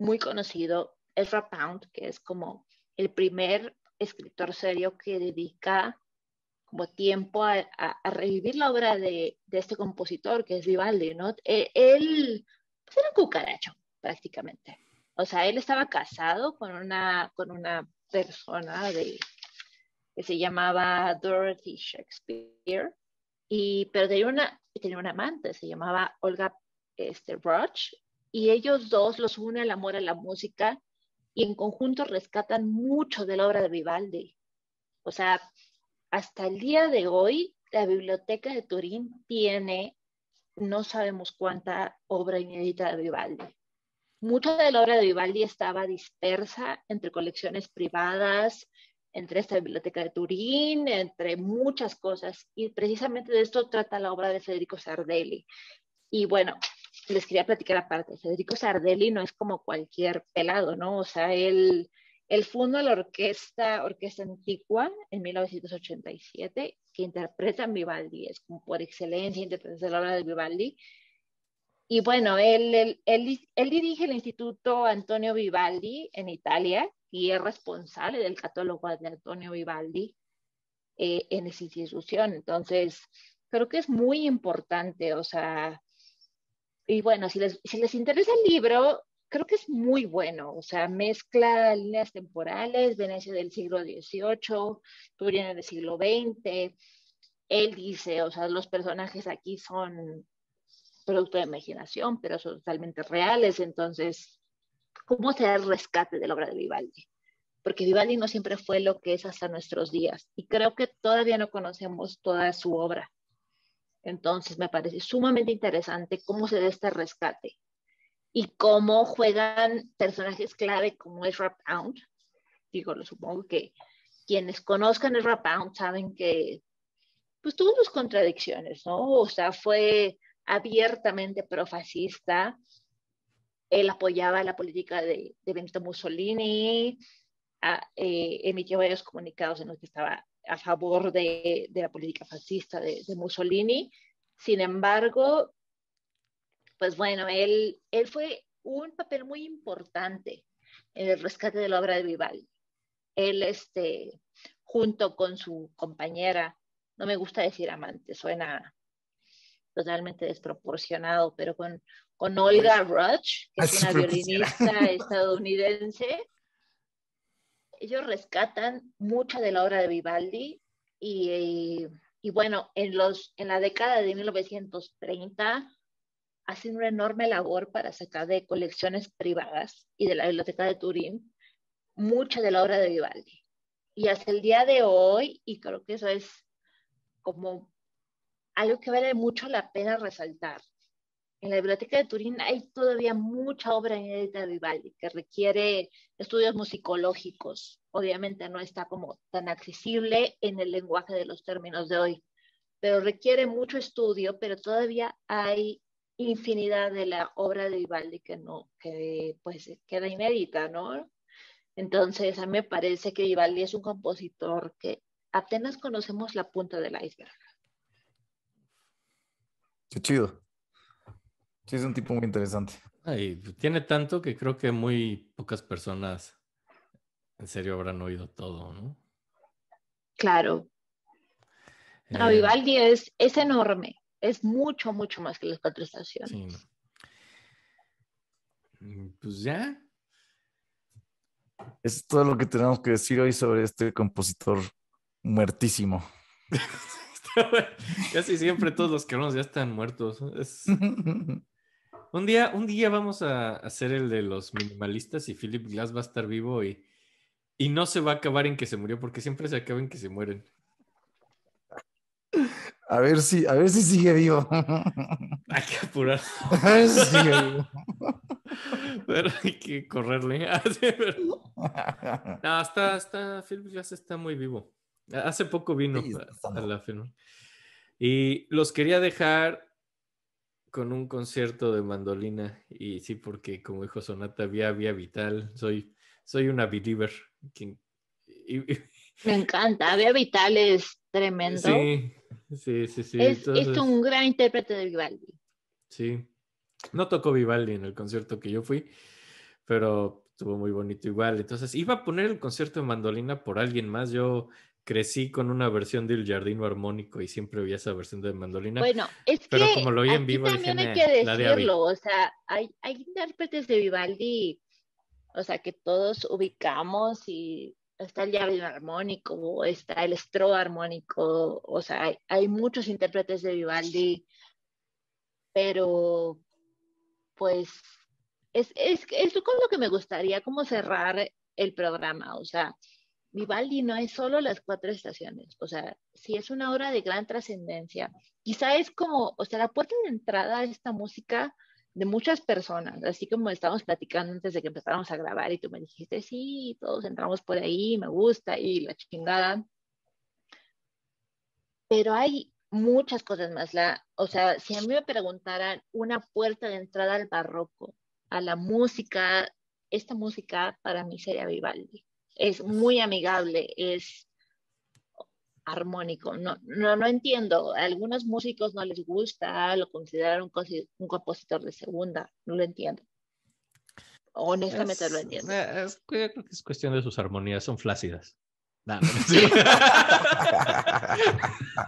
muy conocido Ezra Pound, que es como el primer escritor serio que dedica como tiempo a, a, revivir la obra de, de, este compositor, que es Vivaldi, ¿no? E, él pues, era un cucaracho, prácticamente. O sea, él estaba casado con una, con una persona de, que se llamaba Dorothy Shakespeare, y, pero tenía una, tenía una amante, se llamaba Olga este, Roach, y ellos dos los une el amor a la música y en conjunto rescatan mucho de la obra de Vivaldi. O sea, hasta el día de hoy, la Biblioteca de Turín tiene, no sabemos cuánta obra inédita de Vivaldi. Mucha de la obra de Vivaldi estaba dispersa entre colecciones privadas, entre esta biblioteca de Turín, entre muchas cosas. Y precisamente de esto trata la obra de Federico Sardelli. Y bueno, les quería platicar aparte, Federico Sardelli no es como cualquier pelado, ¿no? O sea, él, el fundó la orquesta, Orquesta Antigua en 1987, que interpreta Vivaldi, es como por excelencia interpreta la obra de Vivaldi. Y bueno, él, él, dirige el Instituto Antonio Vivaldi en Italia y es responsable del catálogo de Antonio Vivaldi eh, en esa institución. Entonces, creo que es muy importante, o sea, y bueno, si les, interesa el libro, creo que es muy bueno, o sea, mezcla líneas temporales, Venecia del siglo XVIII, Turín del siglo XX, él dice, o sea, los personajes aquí son producto de imaginación, pero son totalmente reales, entonces, ¿cómo da el rescate de la obra de Vivaldi? Porque Vivaldi no siempre fue lo que es hasta nuestros días, y creo que todavía no conocemos toda su obra. Entonces, me parece sumamente interesante cómo se da este rescate y cómo juegan personajes clave como es Rap Digo, lo supongo que quienes conozcan el Rap saben que pues tuvo sus contradicciones, ¿no? O sea, fue abiertamente profascista, él apoyaba la política de, Benito Mussolini, eh, emitió varios comunicados en los que estaba a favor de, la política fascista de, Mussolini. Sin embargo, pues bueno, él, él fue un papel muy importante en el rescate de la obra de Vivaldi. Él, este, junto con su compañera, no me gusta decir amante, suena totalmente desproporcionado, pero con, Olga pues, Rudge, que es una violinista estadounidense, ellos rescatan mucha de la obra de Vivaldi y, bueno, en, los, en la década de 1930 hacen una enorme labor para sacar de colecciones privadas y de la biblioteca de Turín mucha de la obra de Vivaldi. Y hasta el día de hoy, y creo que eso es como algo que vale mucho la pena resaltar, en la Biblioteca de Turín hay todavía mucha obra inédita de Vivaldi que requiere estudios musicológicos. Obviamente no está como tan accesible en el lenguaje de los términos de hoy, pero requiere mucho estudio, pero todavía hay infinidad de la obra de Vivaldi que no que pues queda inédita, ¿no? Entonces, a mí me parece que Vivaldi es un compositor que apenas conocemos la punta del iceberg. Qué chido. Sí, es un tipo muy interesante. Ah, tiene tanto que creo que muy pocas personas en serio habrán oído todo, ¿no? Claro. no, eh, Vivaldi es, enorme, es mucho, mucho más que las cuatro estaciones. Mm, pues ya. Es todo lo que tenemos que decir hoy sobre este compositor muertísimo. Casi siempre todos los que hablamos ya están muertos. Es... Un día, un día vamos a hacer el de los minimalistas y Philip Glass va a estar vivo y, no se va a acabar en que se murió, porque siempre se acaba en que se mueren. A ver si, a ver si sigue vivo. Hay que apurar. A ver si sigue vivo. hay que correrle. Ah, no, está, Philip Glass está muy vivo. Hace poco vino a, la film. Y los quería dejar con un concierto de mandolina y sí, porque como dijo Sonata, había vital, soy, soy una believer. Me encanta, vía vital es tremendo. Sí, sí, sí. sí. Es, es, un gran intérprete de Vivaldi. Sí, no tocó Vivaldi en el concierto que yo fui, pero estuvo muy bonito igual. Entonces iba a poner el concierto de mandolina por alguien más, yo crecí con una versión del Jardino Armónico y siempre vi esa versión de mandolina. Bueno, es que como lo en vivo, también hay que decirlo, o sea, hay, hay intérpretes de Vivaldi, o sea, que todos ubicamos y está el Jardín Armónico, está el Estro Armónico, o sea, hay, hay muchos intérpretes de Vivaldi, pero pues es, es, es con lo que me gustaría como cerrar el programa, o sea, Vivaldi no es solo las cuatro estaciones, o sea, sí es una obra de gran trascendencia. Quizá es como, o sea, la puerta de entrada a esta música de muchas personas, así como estábamos platicando antes de que empezáramos a grabar y tú me dijiste, sí, todos entramos por ahí, me gusta y la chingada. Pero hay muchas cosas más. La, o sea, si a mí me preguntaran una puerta de entrada al barroco, a la música, esta música para mí sería Vivaldi es muy amigable, es armónico. No, no, no entiendo. A algunos músicos no les gusta, lo consideran un, compositor de segunda. No lo entiendo. Honestamente es, lo entiendo. Eh, es, creo que es cuestión de sus armonías, son flácidas. No, no, sí.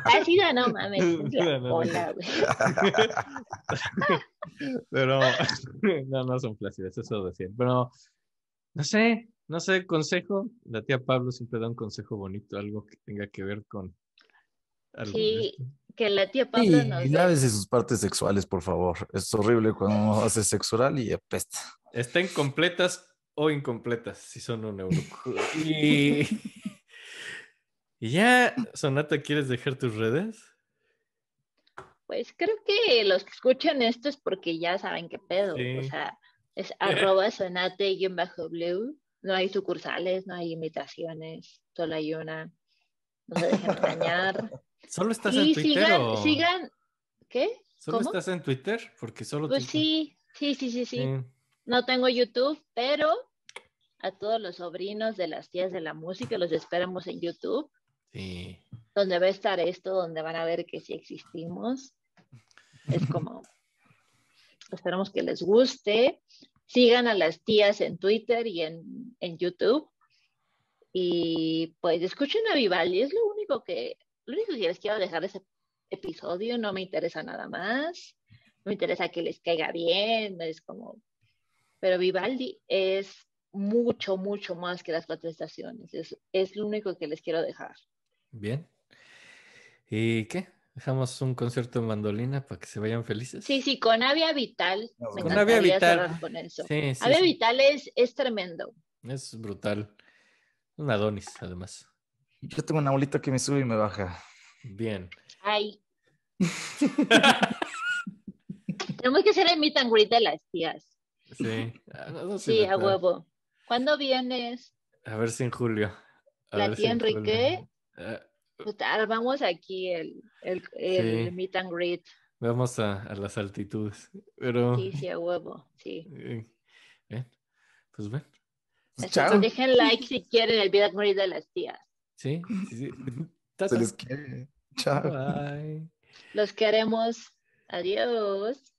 Flácida no mames. Pero no, no son flácidas, eso decir. Pero no sé, no sé, consejo. La tía Pablo siempre da un consejo bonito, algo que tenga que ver con. sí, que la tía Pablo sí, nos. Y sus partes sexuales, por favor. Es horrible cuando uno hace sexual y apesta. Estén completas o incompletas, si son un euro y. ya, Sonata, ¿quieres dejar tus redes? Pues creo que los que escuchan esto es porque ya saben qué pedo. O sea, es arroba sonate blue no hay sucursales, no hay imitaciones, solo hay una. No se dejen engañar. ¿Solo estás en Twitter? sí sigan. ¿Qué? ¿Solo estás en Twitter? Porque solo. Pues sí, sí, sí, sí, sí. No tengo YouTube, pero a todos los sobrinos de las tías de la música los esperamos en YouTube. Sí. Donde va a estar esto, donde van a ver que sí existimos. Es como. Esperamos que les guste. Sigan a las tías en Twitter y en, YouTube. Y pues escuchen a Vivaldi, es lo único que, lo único que les quiero dejar de ese episodio, no me interesa nada más, no me interesa que les caiga bien, es como, pero Vivaldi es mucho, mucho más que las cuatro estaciones, es, es lo único que les quiero dejar. Bien. ¿Y qué? Dejamos un concierto en mandolina para que se vayan felices. Sí, sí, con Avia Vital. con Avia Vital. Con eso. Sí, sí, Avia Vital es, tremendo. Es brutal. Un Adonis, además. Yo tengo una bolita que me sube y me baja. Bien. Ay. Tenemos que hacer el meet and las tías. Sí. Ah, sí, a huevo. ¿Cuándo vienes? A ver si en julio. la Enrique. Ah, pues, ah, vamos aquí el, el, meet and greet. Vamos a, a, las altitudes. Pero... Sí, sí, a huevo, sí. Eh, bien, pues bueno. Chao. Dejen like si quieren el meet and greet de las tías. Sí, sí, sí. Se quiere. Chao. Bye. Los queremos. Adiós.